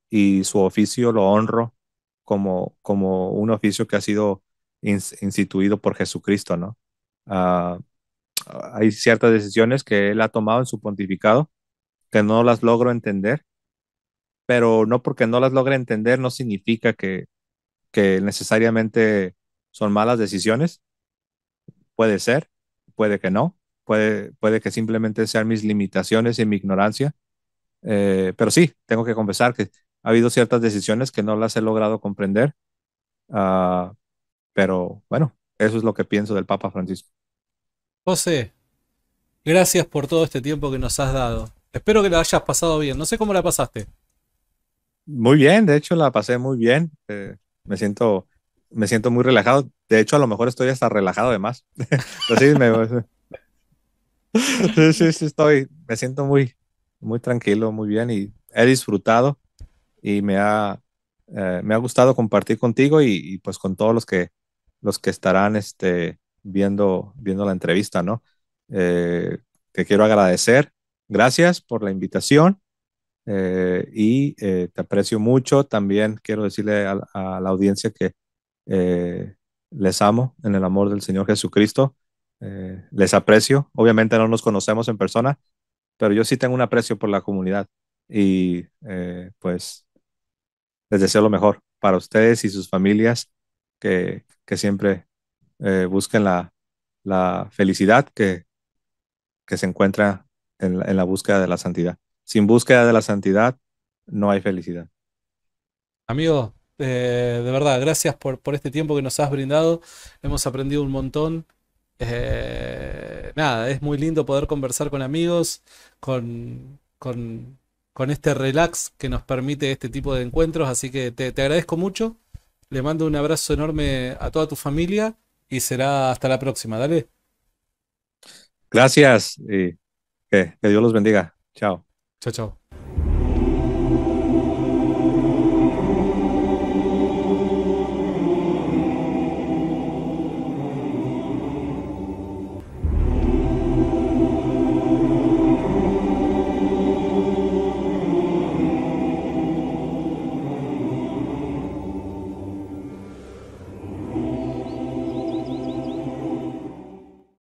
y su oficio lo honro como, como un oficio que ha sido instituido por Jesucristo, ¿no? Ah, hay ciertas decisiones que él ha tomado en su pontificado que no las logro entender, pero no porque no las logre entender no significa que, que necesariamente son malas decisiones. Puede ser, puede que no, puede, puede que simplemente sean mis limitaciones y mi ignorancia. Eh, pero sí, tengo que confesar que ha habido ciertas decisiones que no las he logrado comprender. Ah, pero bueno, eso es lo que pienso del Papa Francisco. José, gracias por todo este tiempo que nos has dado. Espero que la hayas pasado bien. No sé cómo la pasaste. Muy bien, de hecho la pasé muy bien. Eh, me siento, me siento muy relajado. De hecho, a lo mejor estoy hasta relajado de más. [laughs] Pues sí, sí, sí, estoy. Me siento muy, muy tranquilo, muy bien y he disfrutado y me ha, eh, me ha gustado compartir contigo y, pues con todos los que, los que estarán este, viendo, viendo la entrevista, ¿no? Eh, te quiero agradecer. Gracias por la invitación eh, y eh, te aprecio mucho. También quiero decirle a, la audiencia que eh, les amo en el amor del Señor Jesucristo. les aprecio. Obviamente no nos conocemos en persona, pero yo sí tengo un aprecio por la comunidad. Y pues les deseo lo mejor para ustedes y sus familias que, que siempre busquen la, la, felicidad que, que se encuentra en la búsqueda de la santidad. Sin búsqueda de la santidad no hay felicidad. Amigo, eh, de verdad, gracias por, por, este tiempo que nos has brindado. Hemos aprendido un montón. Eh, nada, es muy lindo poder conversar con amigos, con, con, este relax que nos permite este tipo de encuentros. Así que te, agradezco mucho. Le mando un abrazo enorme a toda tu familia y será hasta la próxima. Dale. Gracias y que Dios los bendiga. Chao. Chao, chao.